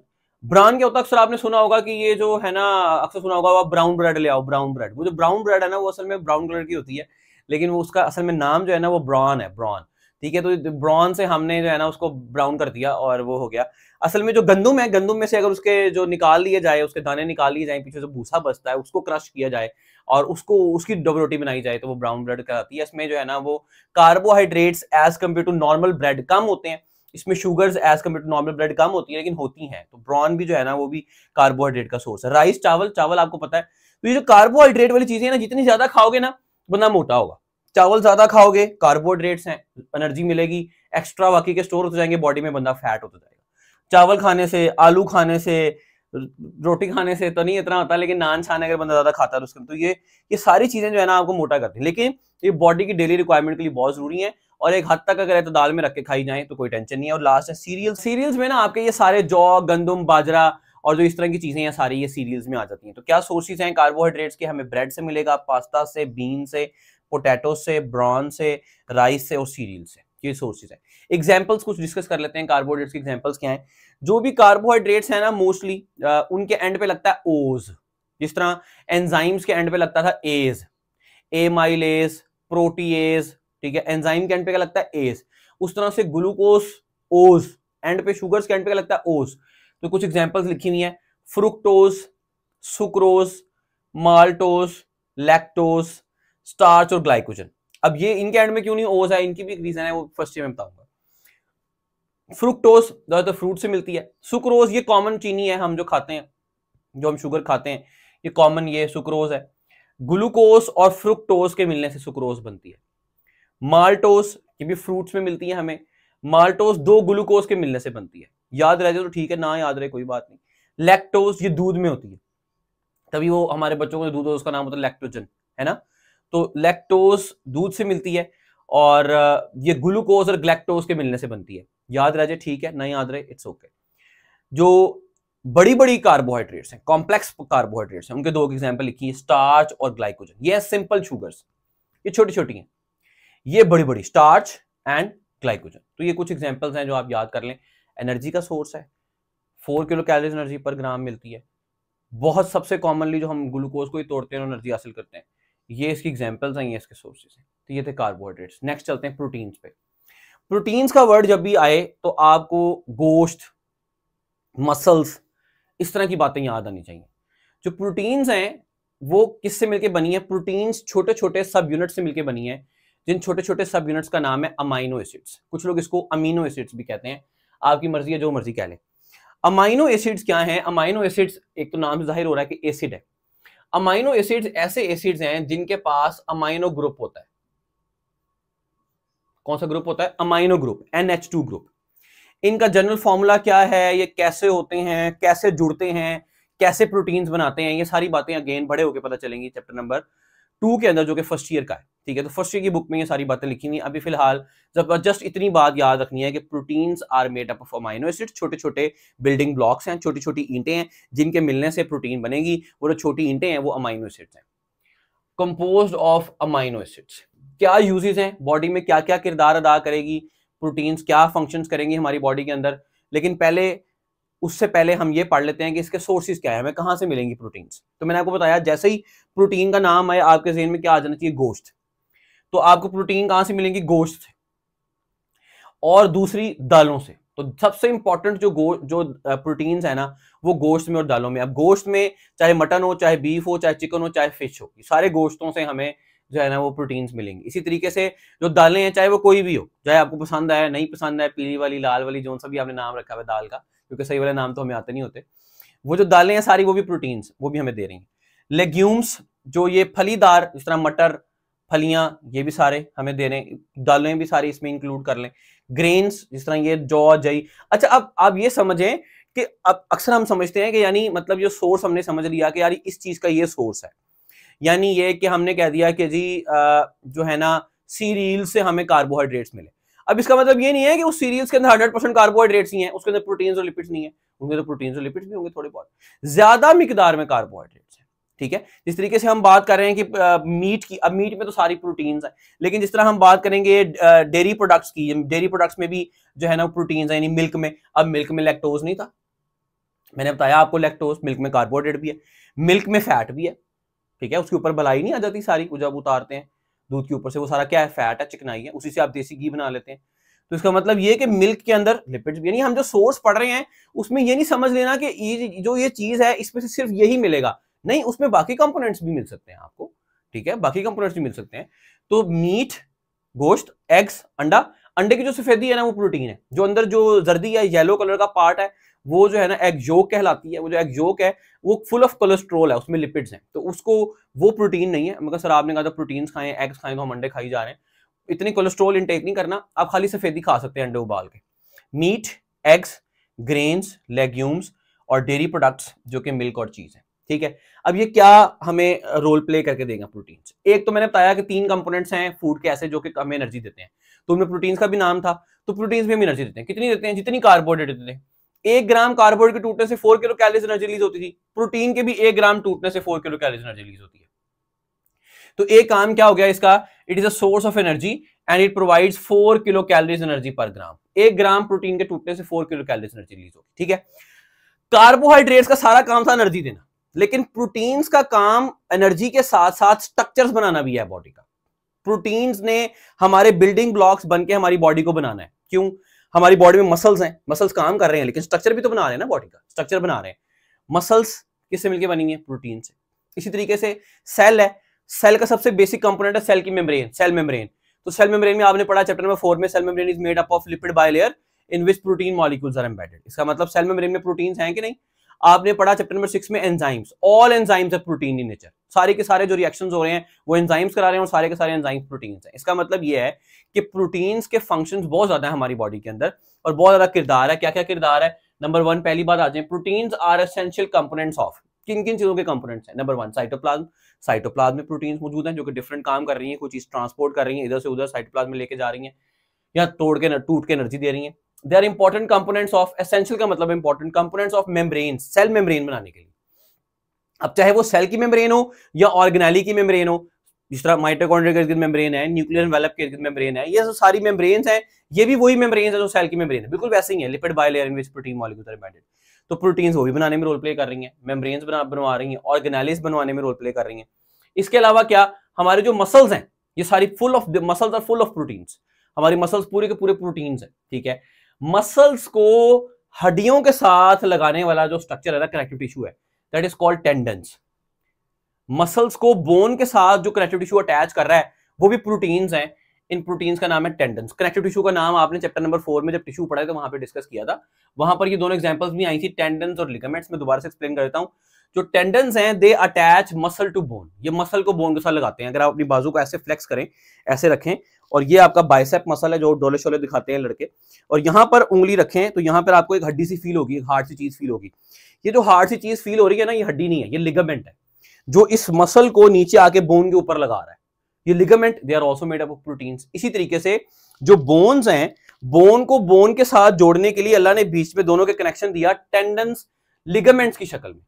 ब्रान क्या होता है अक्सर आपने सुना होगा कि ये जो है ना अक्सर सुना होगा ब्राउन ब्रेड ले आओ ब्राउन ब्रेड वो जो ब्राउन ब्रेड है ना वो असल में ब्राउन कलर की होती है लेकिन वो उसका असल में नाम जो है ना वो ब्रॉन है ब्रॉन ठीक है तो ब्रॉन से हमने जो है ना उसको ब्राउन कर दिया और वो हो गया असल में जो गंदम है गंदम में से अगर उसके जो निकाल लिए जाए उसके दाने निकाल लिए जाए पीछे जो भूसा बचता है उसको क्रश किया जाए और उसको उसकी डबल रोटी बनाई जाए तो वो ब्राउन ब्रेड कहलाती है इसमें जो है ना वो carbohydrates as compare to normal bread कम होते हैं इसमें sugars as compare to normal bread कम होती है लेकिन होती हैं तो ब्रॉन भी जो है ना वो भी कार्बोहाइड्रेट का सोर्स है राइस चावल चावल आपको पता है तो ये जो कार्बोहाइड्रेट वाली चीजें ना जितनी ज्यादा खाओगे ना बंदा मोटा होगा चावल ज्यादा खाओगे कार्बोहाइड्रेट्स हैं एनर्जी मिलेगी एक्स्ट्रा बाकी के स्टोर होते जाएंगे बॉडी में बंदा फैट होता जाएगा चावल खाने से आलू खाने से रोटी खाने से तो नहीं इतना होता लेकिन नान छाने अगर बंदा ज्यादा खाता है तो उसके तो ये ये सारी चीजें जो है ना आपको मोटा करती है लेकिन ये बॉडी की डेली रिक्वायरमेंट के लिए बहुत जरूरी है और एक हद तक अगर है तो दाल में रख के खाई जाए तो कोई टेंशन नहीं है और लास्ट है सीरियल सीरियल्स में ना आपके ये सारे जौ गंदम बाजरा और जो इस तरह की चीज़ें हैं सारी ये सीरियल्स में आ जाती हैं तो क्या सोर्सेज हैं कार्बोहाइड्रेट्स के हमें ब्रेड से मिलेगा पास्ता से बीन से पोटैटो से ब्रॉन से राइस से और सीरियल से ये सोर्सेज हैं एग्जाम्पल्स कुछ डिस्कस कर लेते हैं कार्बोहाइड्रेट्स के एग्जाम्पल्स क्या हैं जो भी कार्बोहाइड्रेट्स हैं ना मोस्टली उनके एंड पे लगता है ओज जिस तरह एंजाइम्स के एंड पे लगता था एज एमाइलेज प्रोटीएज ठीक है एंजाइम के एंड पे क्या लगता है एज उस तरह से ग्लूकोज ओज एंड पे शुगर्स के एंड पे क्या लगता है ओज तो कुछ एग्जाम्पल्स लिखी हुई है fructose sucrose maltose lactose starch और ग्लाइकोजन अब ये इनके एंड में क्यों नहीं ओज है इनकी भी एक रीजन है वो फर्स्ट ईयर में बताऊंगा फ्रुक्टोज ज्यादातर फ्रूट से मिलती है सुक्रोज ये कॉमन चीनी है हम जो खाते हैं जो हम शुगर खाते हैं ये कॉमन ये सुक्रोज है ग्लूकोज और फ्रुक्टोज के मिलने से सुक्रोज बनती है माल्टोज ये भी फ्रूट्स में मिलती है हमें माल्टोज दो ग्लूकोज के मिलने से बनती है याद रह जाए तो ठीक है ना याद रहे कोई बात नहीं लैक्टोज ये दूध में होती है तभी वो हमारे बच्चों को दूध उसका नाम होता है लैक्टोजन है ना तो लैक्टोज दूध से मिलती है और ये ग्लूकोज और ग्लैक्टोज के मिलने से बनती है याद रह जाए ठीक है ना याद रहे इट्स ओके जो बड़ी बड़ी कार्बोहाइड्रेट्स हैं कॉम्प्लेक्स कार्बोहाइड्रेट्स हैं उनके दो एग्जाम्पल लिखी है स्टार्च और ग्लाइकोजन ये सिंपल शुगर्स ये छोटी छोटी हैं ये बड़ी बड़ी स्टार्च एंड ग्लाइकोजन तो ये कुछ एग्जाम्पल्स हैं जो आप याद कर लें एनर्जी का सोर्स है four kilo calories energy per ग्राम मिलती है बहुत सबसे कॉमनली जो हम ग्लूकोज को ही तोड़ते हैं और एनर्जी हासिल करते हैं ये इसकी एग्जाम्पल्स हैं है इसके सोर्सेज हैं तो ये थे कार्बोहाइड्रेट्स नेक्स्ट चलते हैं प्रोटीन्स पे प्रोटीन्स का वर्ड जब भी आए तो आपको गोश्त मसल्स इस तरह की बातें याद आनी चाहिए जो प्रोटीन्स हैं वो किससे मिलकर बनी है प्रोटीन्स छोटे छोटे सब यूनिट से मिलकर बनी है जिन छोटे छोटे सब यूनिट्स का नाम है अमाइनो एसिड्स कुछ लोग इसको अमीनो एसिड्स भी कहते हैं आपकी मर्जी है जो मर्जी कह लें अमाइनो एसिड्स क्या हैं अमाइनो एसिड्स एक तो नाम से जाहिर हो रहा है कि एसिड है अमाइनो एसिड्स ऐसे एसिड्स हैं जिनके पास अमाइनो ग्रुप होता है कौन सा ग्रुप होता है अमाइनो ग्रुप NH2 ग्रुप इनका जनरल फॉर्मूला क्या है ये कैसे होते हैं कैसे जुड़ते हैं कैसे प्रोटीन्स बनाते हैं ये सारी बातें अगेन बड़े होकर पता चलेंगी चैप्टर नंबर टू के अंदर जो कि फर्स्ट ईयर का है ठीक है तो फर्स्ट ईयर की बुक में ये सारी बातें लिखी हुई अभी फिलहाल जब जस्ट इतनी बात याद रखनी है कि proteins are made up of amino acid छोटे छोटे बिल्डिंग ब्लॉक्स हैं छोटी छोटी ईंटें हैं जिनके मिलने से प्रोटीन बनेगी वो जो छोटी ईंटें हैं वो अमाइनो एसिड्स हैं कंपोज ऑफ अमाइनो एसिड्स क्या यूजेज हैं बॉडी में क्या क्या किरदार अदा करेगी प्रोटीन्स क्या फंक्शन करेंगी हमारी बॉडी के अंदर लेकिन पहले उससे पहले हम ये पढ़ लेते हैं कि इसके सोर्सेज क्या है हमें कहाँ से मिलेंगी प्रोटीन्स तो मैंने आपको बताया जैसे ही प्रोटीन का नाम आया आपके जहन में क्या आ जाना चाहिए गोश्त तो आपको प्रोटीन कहाँ से मिलेंगी गोश्त से और दूसरी दालों से तो सबसे इंपॉर्टेंट जो गो जो प्रोटीन है ना वो गोश्त में और दालों में अब गोश्त में चाहे मटन हो चाहे बीफ हो चाहे चिकन हो चाहे फिश हो सारे गोश्तों से हमें जो है ना वो प्रोटीन्स मिलेंगी इसी तरीके से जो दालें हैं चाहे वो कोई भी हो चाहे आपको पसंद आया नहीं पसंद आया पीली वाली लाल वाली जो सा भी आपने नाम रखा हुआ दाल का क्योंकि सही वाले नाम तो हमें आते नहीं होते वो जो दालें हैं सारी वो भी प्रोटीन्स वो भी हमें दे रही हैं लेग्यूम्स जो ये फलीदार जिस तरह मटर फलियां ये भी सारे हमें दे रहे हैं दालें भी सारी इसमें इंक्लूड कर लें ग्रेन्स जिस तरह ये जौ जई अच्छा अब आप ये समझें कि अब अक्सर हम समझते हैं कि यानी मतलब जो सोर्स हमने समझ लिया कि यार इस चीज़ का ये सोर्स है यानी ये कि हमने कह दिया कि जी जो है ना सीरील से हमें कार्बोहाइड्रेट्स मिले अब इसका मतलब ये नहीं है कि उस सीरियल्स के अंदर हंड्रेड परसेंट कार्बोहाइड्रेट्स ही हैं उसके अंदर प्रोटीन और लिपिड्स नहीं है उनके तो प्रोटीन्स और लिपिड्स भी होंगे थोड़े बहुत ज्यादा मिकदार में कार्बोहाइड्रेट्स हैं ठीक है जिस तरीके से हम बात कर रहे हैं कि आ, मीट की अब मीट में तो सारी प्रोटीन्स है लेकिन जिस तरह हम बात करेंगे डेयरी प्रोडक्ट्स की डेयरी प्रोडक्ट्स में भी जो है ना प्रोटीन्स है यानी मिल्क में अब मिल्क में लैक्टोज नहीं था मैंने बताया आपको लैक्टोज मिल्क में कार्बोहाइड्रेट भी है मिल्क में फैट भी है ठीक है उसके ऊपर भलाई नहीं आ जाती सारी जब उतारते हैं दूध के ऊपर से वो सारा क्या है फैट है चिकनाई है उसी से आप देसी घी बना लेते हैं तो इसका मतलब ये कि मिल्क के अंदर लिपिड्स यानी हम जो सोर्स पढ़ रहे हैं उसमें ये नहीं समझ लेना कि जो ये चीज़ है इसमें से सिर्फ यही मिलेगा नहीं उसमें बाकी कंपोनेंट्स भी मिल सकते हैं आपको ठीक है बाकी कंपोनेंट्स भी मिल सकते हैं तो मीट गोश्त एग्स अंडा अंडे की जो सफेदी है ना वो प्रोटीन है जो अंदर जो जर्दी या येलो कलर का पार्ट है वो जो है ना एग्जोक कहलाती है वो जो एग्जोक है वो फुल ऑफ कोलेस्ट्रोल है उसमें लिपिड्स हैं तो उसको वो प्रोटीन नहीं है मगर सर आपने कहा था प्रोटीन्स खाएं एग्स खाएं तो हम अंडे खाई जा रहे हैं इतनी कोलेस्ट्रोल इंटेक नहीं करना आप खाली सफेदी खा सकते हैं अंडे उबाल के मीट एग्स ग्रेन्स लेग्यूम्स और डेयरी प्रोडक्ट्स जो कि मिल्क और चीज़ है ठीक है अब ये क्या हमें रोल प्ले करके देगा प्रोटीन्स एक तो मैंने बताया कि तीन कंपोनेंट्स हैं फूड के ऐसे जो कि हमें एनर्जी देते हैं तो उनमें प्रोटीन्स का भी नाम था तो प्रोटीन्स भी हम एनर्जी देते हैं कितनी देते हैं जितनी कार्बोहाइड्रेट देते हैं एक ग्राम कार्बोहाइड्रेट के टूटने से four kilo calories energy release होती थी प्रोटीन के भी एक ग्राम टूटने से four kilo calories energy release होती है तो एक काम क्या हो गया इसका it is a source of energy and it provides four kilo calories energy per gram एक ग्राम प्रोटीन के टूटने से four kilo calories energy release होगी ठीक है कार्बोहाइड्रेट्स का सारा काम था एनर्जी देना लेकिन प्रोटीन्स का काम एनर्जी के साथ साथ स्ट्रक्चर्स बनाना भी है बॉडी का प्रोटीन्स ने हमारे बिल्डिंग ब्लॉक्स बन हमारी बॉडी को बनाना है क्यों हमारी बॉडी में मसल्स हैं मसल्स काम कर रहे हैं लेकिन स्ट्रक्चर भी तो बना रहे हैं ना बॉडी का स्ट्रक्चर बना रहे हैं मसल्स किससे मिलकर बनी है प्रोटीन से इसी तरीके से सेल है सेल का सबसे बेसिक कंपोनेंट है सेल की मेम्ब्रेन सेल मेम्ब्रेन तो सेल मेम्ब्रेन में आपने पढ़ा चैप्टर नंबर फोर में cell membrane is made up of lipid bilayer in which protein molecules are embedded इसका मतलब सेल मेम्ब्रेन में प्रोटीन्स हैं कि नहीं आपने पढ़ा चैप्टर नंबर सिक्स में enzymes all enzymes of protein in nature सारे के सारे जो रिएक्शन हो रहे हैं वो एंजाइम्स करा रहे हैं और सारे के सारे एंजाइम्स प्रोटीन हैं इसका मतलब ये है कि प्रोटीन्स के फंक्शन बहुत ज्यादा है हमारी बॉडी के अंदर और बहुत ज्यादा किरदार है क्या क्या किरदार है नंबर वन पहली बात आ जाए proteins are essential components of किन किन चीजों के कंपोनेंट्स हैं नंबर वन साइटोप्लाज्म साइटोप्लाज्म में प्रोटीन्स मौजूद हैं जो कि डिफरेंट काम कर रही हैं कुछ चीज ट्रांसपोर्ट कर रही है इधर से उधर साइटोप्लाज्म में लेके जा रही है या तोड़ के टूट के एनर्जी दे रही है they are important components of essential का मतलब important components of membrane cell membrane बनाने के लिए अब चाहे वो सेल की मेम्ब्रेन हो या ऑर्गेनाली की मेम्ब्रेन हो जिस तरह माइटोकॉन्ड्रिया के मेम्ब्रेन है न्यूक्लियर वेलप के मेम्ब्रेन है ये जो सारी मेम्ब्रेन है ये भी वही मेम्ब्रेन है जो सेल की मेम्ब्रेन है बिल्कुल वैसे ही है lipid bilayer in which protein molecules are embedded तो प्रोटीन्स वो भी बनाने में रोल प्ले कर रही है मेम्ब्रेन बना बनवा रही है ऑर्गेनालिस बनवाने में रोल प्ले कर रही है इसके अलावा क्या हमारे जो मसल्स हैं ये सारी full of muscles are full of proteins हमारी मसल्स पूरे के पूरे प्रोटीन्स हैं ठीक है मसल्स को हड्डियों के साथ लगाने वाला जो स्ट्रक्चर है ना कनेक्टिव टिश्यू है that is called tendons muscles को बोन के साथ जो कनेक्टिव टिश्यू अटैच कर रहा है वो भी प्रोटीन्स हैं इन प्रोटीन्स का नाम है टेंडन्स कनेक्टिव टिश्यू का नाम आपने चैप्टर नंबर फोर में जब टिश्यू पढ़ा था तो वहां पर डिस्कस किया था वहां पर ये दोनों एग्जाम्पल्स भी आई थी टेंडन्स और लिगामेंट्स में दोबारा से एक्सप्लेन करता हूँ जो टेंडन्स हैं they attach muscle to bone ये मसल को बोन के साथ लगाते हैं अगर आप अपनी बाजू को ऐसे फ्लेक्स करें ऐसे रखें और ये आपका बाइसेप मसल है जो डोले शोले दिखाते हैं लड़के और यहाँ पर उंगली रखें तो यहाँ पर आपको एक हड्डी सी फील होगी हार्ड सी चीज फील होगी ये जो हार्ड सी चीज फील हो रही है ना ये हड्डी नहीं है ये लिगामेंट है जो इस मसल को नीचे आके बोन के ऊपर लगा रहा है ये ligament they are also made up of protein इसी तरीके से जो बोन्स हैं बोन को बोन के साथ जोड़ने के लिए अल्लाह ने बीच में दोनों के कनेक्शन दिया टेंडन लिगामेंट्स की शक्ल में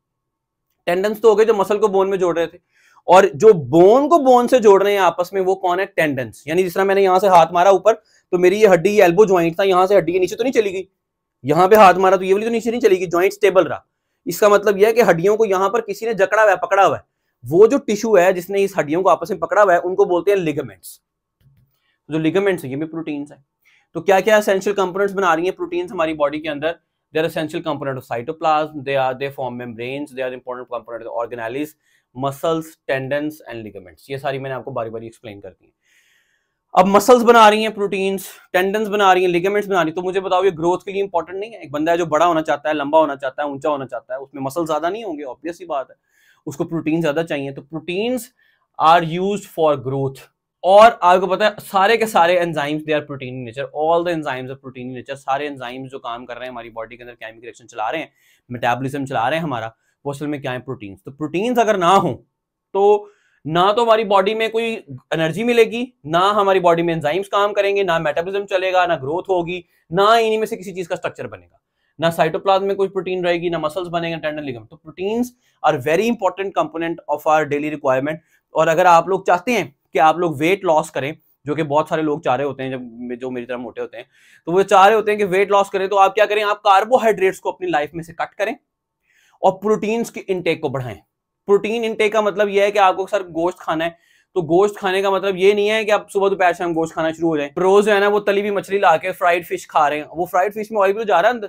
टेंडन्स तो हो गए जो मसल को बोन में जोड़ रहे थे और जो बोन को बोन से जोड़ रहे हैं आपस में वो कौन है टेंडेंस यानी जिस तरह मैंने यहां से हाथ मारा ऊपर तो मेरी ये हड्डी एल्बो ज्वाइंट था यहां से हड्डी के नीचे तो नहीं चली गई यहां पे हाथ मारा तो ये वाली तो नीचे नहीं चली गई ज्वाइंट स्टेबल रहा इसका मतलब यह है कि हड्डियों को यहां पर किसी ने जकड़ा हुआ पकड़ा हुआ है वो जो टिश्यू है जिसने इस हड्डियों को आपस में पकड़ा हुआ है उनको बोलते हैं लिगामेंट्स तो जो लिगामेंट्स है ये भी प्रोटीन्स है तो क्या क्या असेंशियल कंपोनेंट्स बना रही है प्रोटीन्स हमारी बॉडी के अंदर they are essential component of cytoplasm they are they form membranes they are important component of muscles tendons and ligaments ये सारी मैंने आपको बारी बारी एक्सप्लेन कर दी है अब मसल्स बना रही हैं प्रोटीन्स टेंडेंस बना रही हैं लिगामेंट्स बना रही हैं तो मुझे बताओ ये ग्रोथ के लिए इंपॉर्टेंट नहीं है एक बंदा है जो बड़ा होना चाहता है लंबा होना चाहता है ऊंचा होना चाहता है उसमें मसल ज्यादा नहीं होंगे ऑब्वियस ही बात है उसको प्रोटीन ज्यादा चाहिए तो proteins are use for growth और आपको पता है सारे के सारे enzymes they are protein nature all the enzymes are protein nature सारे एंजाइम्स जो काम कर रहे हैं हमारी बॉडी के अंदर केमिकल रिएक्शन चला रहे हैं मेटाबॉलिज्म चला रहे हैं हमारा वो असल में क्या है प्रोटीन्स तो प्रोटीन्स अगर ना हो तो ना तो हमारी बॉडी में कोई एनर्जी मिलेगी ना हमारी बॉडी में एंजाइम्स काम करेंगे ना मेटाबॉलिज्म चलेगा ना ग्रोथ होगी ना इन्हीं में से किसी चीज का स्ट्रक्चर बनेगा ना साइटोप्लाज्म में कोई प्रोटीन रहेगी ना मसल्स बनेंगे टेंडन लिगम तो proteins are very important component of our daily requirement और अगर आप लोग चाहते हैं कि आप लोग वेट लॉस करें जो कि बहुत सारे लोग चाह रहे होते हैं जब जो मेरी तरह मोटे होते हैं तो वो चाह रहे होते हैं कि वेट लॉस करें तो आप क्या करें आप कार्बोहाइड्रेट्स को अपनी लाइफ में से कट करें और प्रोटीन्स के इनटेक को बढ़ाएं प्रोटीन इनटेक का मतलब यह है कि आपको सर गोश्त खाना है तो गोश्त खाने का मतलब ये नहीं है कि आप सुबह दोपहर शाम गोश्त खाना शुरू हो जाए रोज है ना वो तली हुई मछली ला के फ्राइड फिश खा रहे हैं वो फ्राइड फिश में ऑयल भी तो जा रहा है अंदर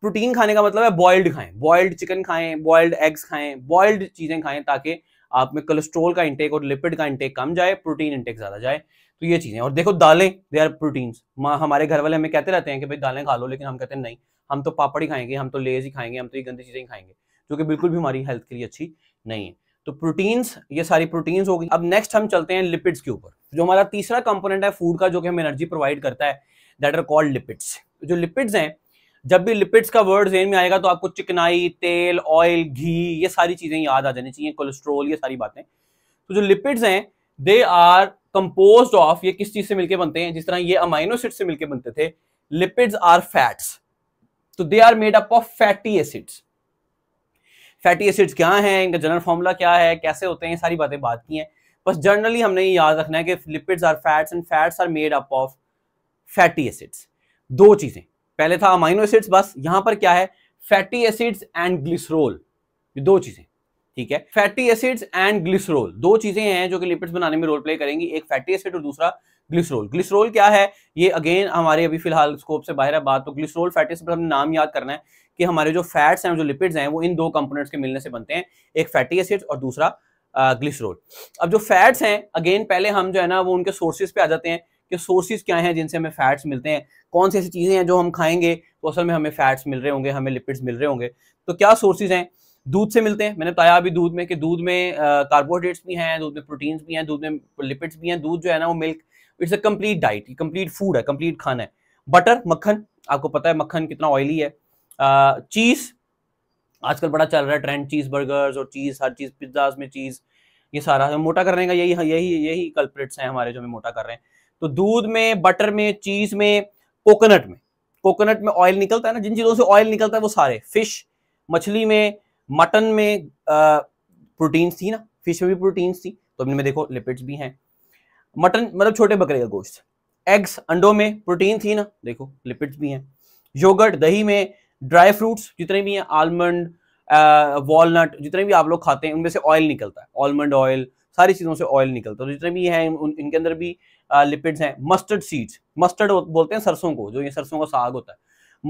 प्रोटीन खाने का मतलब है बॉइल्ड खाएं बॉइल्ड चिकन खाएं बॉइल्ड एग्स खाएं बॉइल्ड चीजें खाएं ताकि आप में कोलेस्ट्रोल का इंटेक और लिपिड का इंटेक कम जाए प्रोटीन इंटेक ज्यादा जाए तो ये चीजें और देखो दालें दे आर प्रोटीन्स हमारे घर वाले हमें कहते रहते हैं कि भाई दालें खा लो लेकिन हम कहते हैं नहीं हम तो पापड़ ही खाएंगे हम तो लेज ही खाएंगे हम तो ये गंदी चीज़ें ही खाएंगे जो कि बिल्कुल भी हमारी हेल्थ के लिए अच्छी नहीं है तो प्रोटीन्स ये सारी प्रोटीन्स होगी अब नेक्स्ट हम चलते हैं लिपिड्स के ऊपर जो हमारा तीसरा कंपोनेंट है फूड का जो कि हमें एनर्जी प्रोवाइड करता है दैट आर कॉल्ड लिपिड्स जो लिपिड्स हैं जब भी लिपिड्स का वर्ड जेन में आएगा तो आपको चिकनाई तेल ऑयल घी ये सारी चीज़ें याद आ जानी चाहिए कोलेस्ट्रोल ये सारी बातें तो जो लिपिड्स हैं दे आर कंपोज ऑफ ये किस चीज़ से मिलके बनते हैं जिस तरह ये अमाइनो एसिड से मिलके बनते थे लिपिड्स आर फैट्स तो they are made up of fatty acids fatty acids क्या हैं इनका जनरल फॉर्मूला क्या है कैसे होते हैं सारी बातें बात की हैं बस जनरली हमने ये याद रखना है कि lipids are fats and fats are made up of fatty acids दो चीज़ें पहले था अमाइनो एसिड्स बस यहां पर क्या है फैटी एसिड्स एंड ग्लिसरोल ये दो चीज़ें ठीक है फैटी एसिड्स एंड ग्लिसरोल दो चीज़ें हैं जो कि लिपिड्स बनाने में रोल प्ले करेंगी एक फैटी एसिड और दूसरा ग्लिसरोल ग्लिसरोल क्या है ये अगेन हमारे अभी फिलहाल स्कोप से बाहर है बात तो ग्लिसरोल फैटी एसिड हमने नाम याद करना है कि हमारे जो फैट्स हैं जो लिपिड्स हैं वो इन दो कंपोनेंट्स के मिलने से बनते हैं एक फैटी एसिड और दूसरा ग्लिसरोल अब जो फैट्स हैं अगेन पहले हम जो है ना वो उनके सोर्सेज पे आ जाते हैं कि सोर्सेज क्या हैं जिनसे हमें फैट्स मिलते हैं कौन सी ऐसी चीज़ें हैं जो हम खाएंगे तो असल में हमें फैट्स मिल रहे होंगे हमें लिपिड्स मिल रहे होंगे तो क्या सोर्सेज हैं दूध से मिलते हैं मैंने बताया अभी दूध में कि दूध में कार्बोहाइड्रेट्स भी हैं दूध में प्रोटीन्स भी हैं दूध में लिपिड्स भी हैं दूध जो है ना वो milk it's a complete diet complete food है कंप्लीट खाना है बटर मक्खन आपको पता है मक्खन कितना ऑयली है चीज आजकल बड़ा चल रहा है ट्रेंड चीज बर्गर्स और चीज हर चीज पिज्जाज में चीज ये सारा हमें मोटा करने का यही यही यही कल्प्रिट्स हैं हमारे जो हमें मोटा कर रहे हैं तो दूध में बटर में चीज में कोकोनट में कोकोनट में ऑयल निकलता है ना जिन चीजों से ऑयल निकलता है वो सारे फिश मछली में मटन में प्रोटीन्स थी ना फिश में भी प्रोटीन्स थी तो अपने में देखो लिपिड्स भी हैं मटन मतलब छोटे बकरे का गोश्त एग्स अंडों में प्रोटीन थी ना देखो लिपिड्स भी हैं योगर्ट दही में ड्राई फ्रूट्स जितने भी हैं आलमंड वॉलनट जितने भी आप लोग खाते हैं उनमें से ऑयल निकलता है आलमंड ऑयल सारी चीज़ों से ऑयल निकलता है तो जितने भी हैं उन, इनके अंदर भी लिपिड्स हैं मस्टर्ड सीड्स मस्टर्ड बोलते हैं सरसों को जो ये सरसों का साग होता है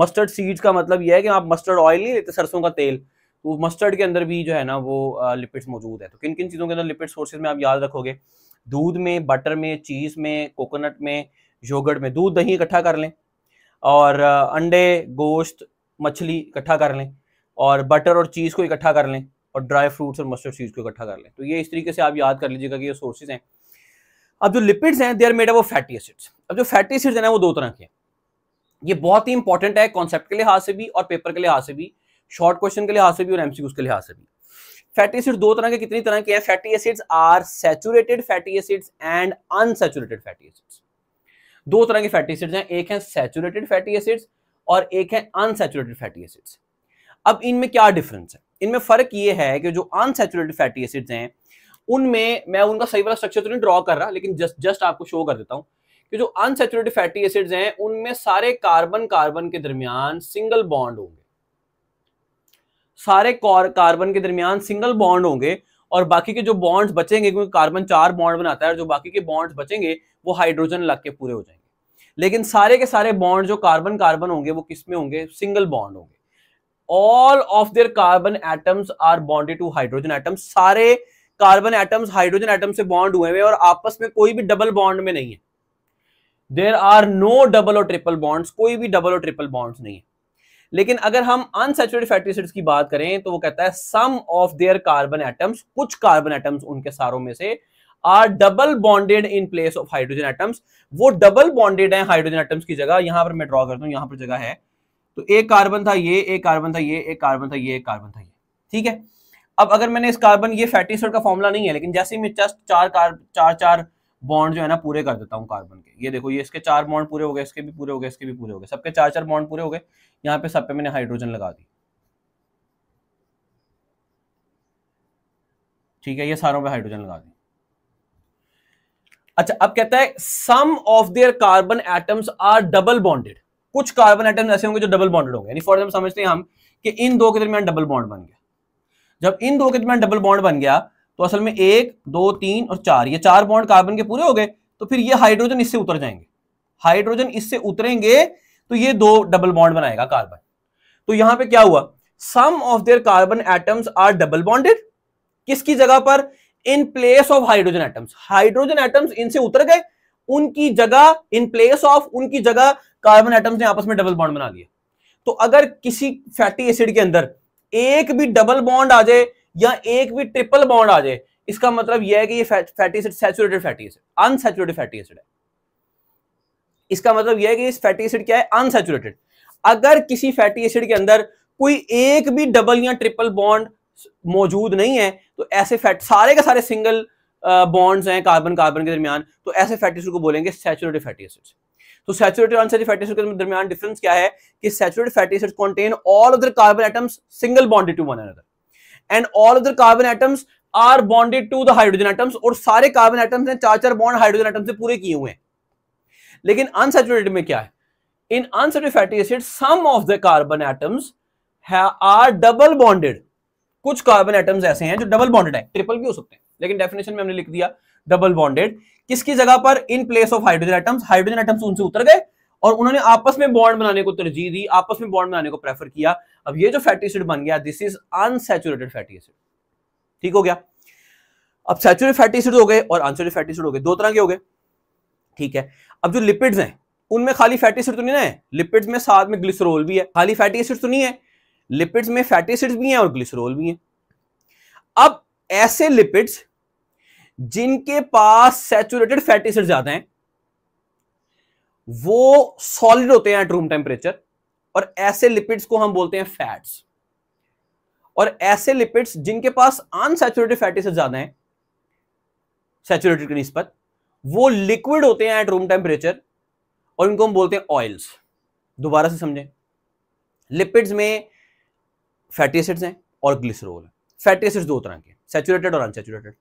मस्टर्ड सीड्स का मतलब यह है कि आप मस्टर्ड ऑयल नहीं लेते सरसों का तेल तो मस्टर्ड के अंदर भी जो है ना वो लिपिड्स मौजूद है तो किन किन चीज़ों के अंदर लिपिड सोर्सेज में आप याद रखोगे दूध में बटर में चीज़ में कोकोनट में योगर्ट में दूध दही इकट्ठा कर लें और अंडे गोश्त मछली इकट्ठा कर लें और बटर और चीज़ को इकट्ठा कर लें और ड्राई फ्रूट्स और मस्टर्ड चीज को इकट्ठा कर लें तो ये इस तरीके से आप याद कर लीजिएगा कि ये सोर्सेज हैं अब जो लिपिड्स हैं they are made of fatty acids अब जो फैटी एसिड्स हैं वो दो तरह के हैं ये बहुत ही इंपॉर्टेंट है कॉन्सेप्ट के लिहाज से भी और पेपर के लिहाज से भी शॉर्ट क्वेश्चन के लिहाज से भी और एमसीक्यूज के लिहाज से भी फैटी एसिड दो तरह के कितनी तरह के हैं fatty acids are saturated fatty acids and unsaturated fatty acids दो तरह के फैटी एसिड्स हैं एक है सैचुरेटेड फैटी एसिड्स और एक है अनसेचुरेटेड फैटी एसिड्स अब इनमें क्या डिफरेंस है इनमें फर्क ये है कि जो अनसेचुरेटेड फैटी एसिड्स हैं उनमें मैं उनका सही वाला स्ट्रक्चर तो नहीं ड्रॉ कर रहा लेकिन जस्ट जस्ट आपको शो कर देता हूँ कि जो अनसेचुरेटेड फैटी एसिड्स हैं उनमें सारे कार्बन कार्बन के दरमियान सिंगल बॉन्ड होंगे सारे कार्बन के दरमियान सिंगल बॉन्ड होंगे और बाकी के जो बॉन्ड्स बचेंगे क्योंकि कार्बन चार बॉन्ड बनाता है और जो बाकी के बॉन्ड्स बचेंगे वो हाइड्रोजन लग के पूरे हो जाएंगे लेकिन सारे के सारे बॉन्ड जो कार्बन कार्बन होंगे वो किसमें होंगे सिंगल बॉन्ड होंगे all of their carbon atoms are bonded to hydrogen atoms सारे कार्बन एटम्स हाइड्रोजन एटम से बॉन्ड हुए हुए और आपस में कोई भी डबल बॉन्ड में नहीं है देर आर नो डबल और ट्रिपल बॉन्ड्स कोई भी डबल और ट्रिपल बॉन्ड्स नहीं है लेकिन अगर हम अनसेचुरेटेड फैटी एसिड्स की बात करें तो वो कहता है some of their carbon atoms कुछ कार्बन एटम्स उनके सारों में से are double bonded in place of hydrogen atoms वो डबल बॉन्डेड है हाइड्रोजन एटम्स की जगह यहां पर मैं ड्रॉ करता हूं यहां पर जगह है तो एक कार्बन था ये एक कार्बन था ये एक कार्बन था ये एक कार्बन था ये ठीक है अब अगर मैंने इस कार्बन ये फैटी एसिड का फॉर्मूला नहीं है लेकिन जैसे ही मैं जस्ट चार कार्ब चार चार बॉन्ड जो है ना पूरे कर देता हूँ कार्बन के ये देखो ये इसके चार बॉन्ड पूरे हो गए इसके भी पूरे हो गए इसके भी पूरे हो गए सबके चार चार बॉन्ड पूरे हो गए यहाँ पे सब पे मैंने हाइड्रोजन लगा दी ठीक है ये सारों पे हाइड्रोजन लगा दी अच्छा अब कहता है some of their carbon atoms are double bonded कुछ कार्बन एटम्स ऐसे होंगे जो डबल बॉन्डेड होंगे यानी फॉर एग्जाम्पल समझते हैं हम कि इन दो के दरमियान डबल बॉन्ड बन गया जब इन दो के दरमियान डबल बॉन्ड बन गया तो असल में एक दो तीन और चार ये चार बॉन्ड कार्बन के पूरे हो गए तो फिर ये हाइड्रोजन इससे उतर जाएंगे हाइड्रोजन इससे उतरेंगे तो ये दो डबल बॉन्ड बनाएगा कार्बन तो यहां पे क्या हुआ some of their carbon atoms are double bonded किसकी जगह पर in place of hydrogen atoms hydrogen atoms इनसे उतर गए उनकी जगह इन प्लेस ऑफ उनकी जगह कार्बन एटम्स ने आपस में डबल बॉन्ड बना लिया तो अगर किसी फैटी एसिड के अंदर एक भी डबल बॉन्ड आ जाए या एक भी ट्रिपल बॉन्ड आ जाए इसका मतलब यह है कि ये fatty acid saturated fatty acid unsaturated fatty acid है इसका मतलब यह है कि इस फैटी एसिड क्या है अनसेचुरेटेड अगर किसी फैटी एसिड के अंदर कोई एक भी डबल या ट्रिपल बॉन्ड मौजूद नहीं है तो ऐसे फैट सारे के सारे सिंगल बॉन्ड्स हैं कार्बन कार्बन के दरमियान तो ऐसे फैटी एसिड को बोलेंगे सैचुरेटेड फैटी एसिड तो सैचुरेटेड अनसैचुरेटेड फैटी एसिड के दरमियान डिफरेंस क्या है कि saturated fatty acid contain all other carbon atoms single bonded to one another and all other carbon atoms are bonded to the hydrogen atoms और सारे carbon atoms ने चार चार बॉन्ड हाइड्रोजन एटम से पूरे किए हुए हैं लेकिन अनसेचुरेटेड में क्या है in unsaturated fatty acid some of the carbon atoms are double bonded कुछ कार्बन एटम्स ऐसे हैं जो डबल बॉन्डेड है ट्रिपल भी हो सकते हैं लेकिन डेफिनेशन में हमने लिख दिया डबल बॉन्डेड किसकी जगह पर in place of hydrogen atoms hydrogen atoms उनसे उतर गए और उन्होंने आपस में बॉन्ड बनाने को तरजीह दी आपस में बॉन्ड बनाने को प्रेफर किया अब ये जो फैटी एसिड बन गया this is unsaturated fatty acid ठीक हो गया अब सैचुरेटेड फैटी एसिड हो गए और अनसेचुरेटेड फैटी एसिड हो गए दो तरह के हो गए ठीक है अब जो लिपिड्स हैं उनमें खाली फैटी तो एसिड तो नहीं है लिपिड्स में साथ में ग्लिसरोल भी है खाली फैटी एसिड तो नहीं है लिपिड्स में फैटी एसिड्स भी हैं और ग्लिसरोल भी हैं अब ऐसे लिपिड्स जिनके पास सैचुरेटेड फैटी एसिड ज्यादा हैं वो सॉलिड होते हैं एट रूम टेम्परेचर और ऐसे लिपिड्स को हम बोलते हैं फैट्स और ऐसे लिपिड्स जिनके पास अनसेचुरेटेड फैटी से ज्यादा है सेचुरेटेड की निस्बत वो लिक्विड होते हैं एट रूम टेम्परेचर और इनको हम बोलते हैं ऑयल्स दोबारा से समझें लिपिड्स में फैटी एसिड्स हैं और ग्लिसरोल है फैटी एसिड्स दो तरह के सेचुरेटेड और अनसेचुरेटेड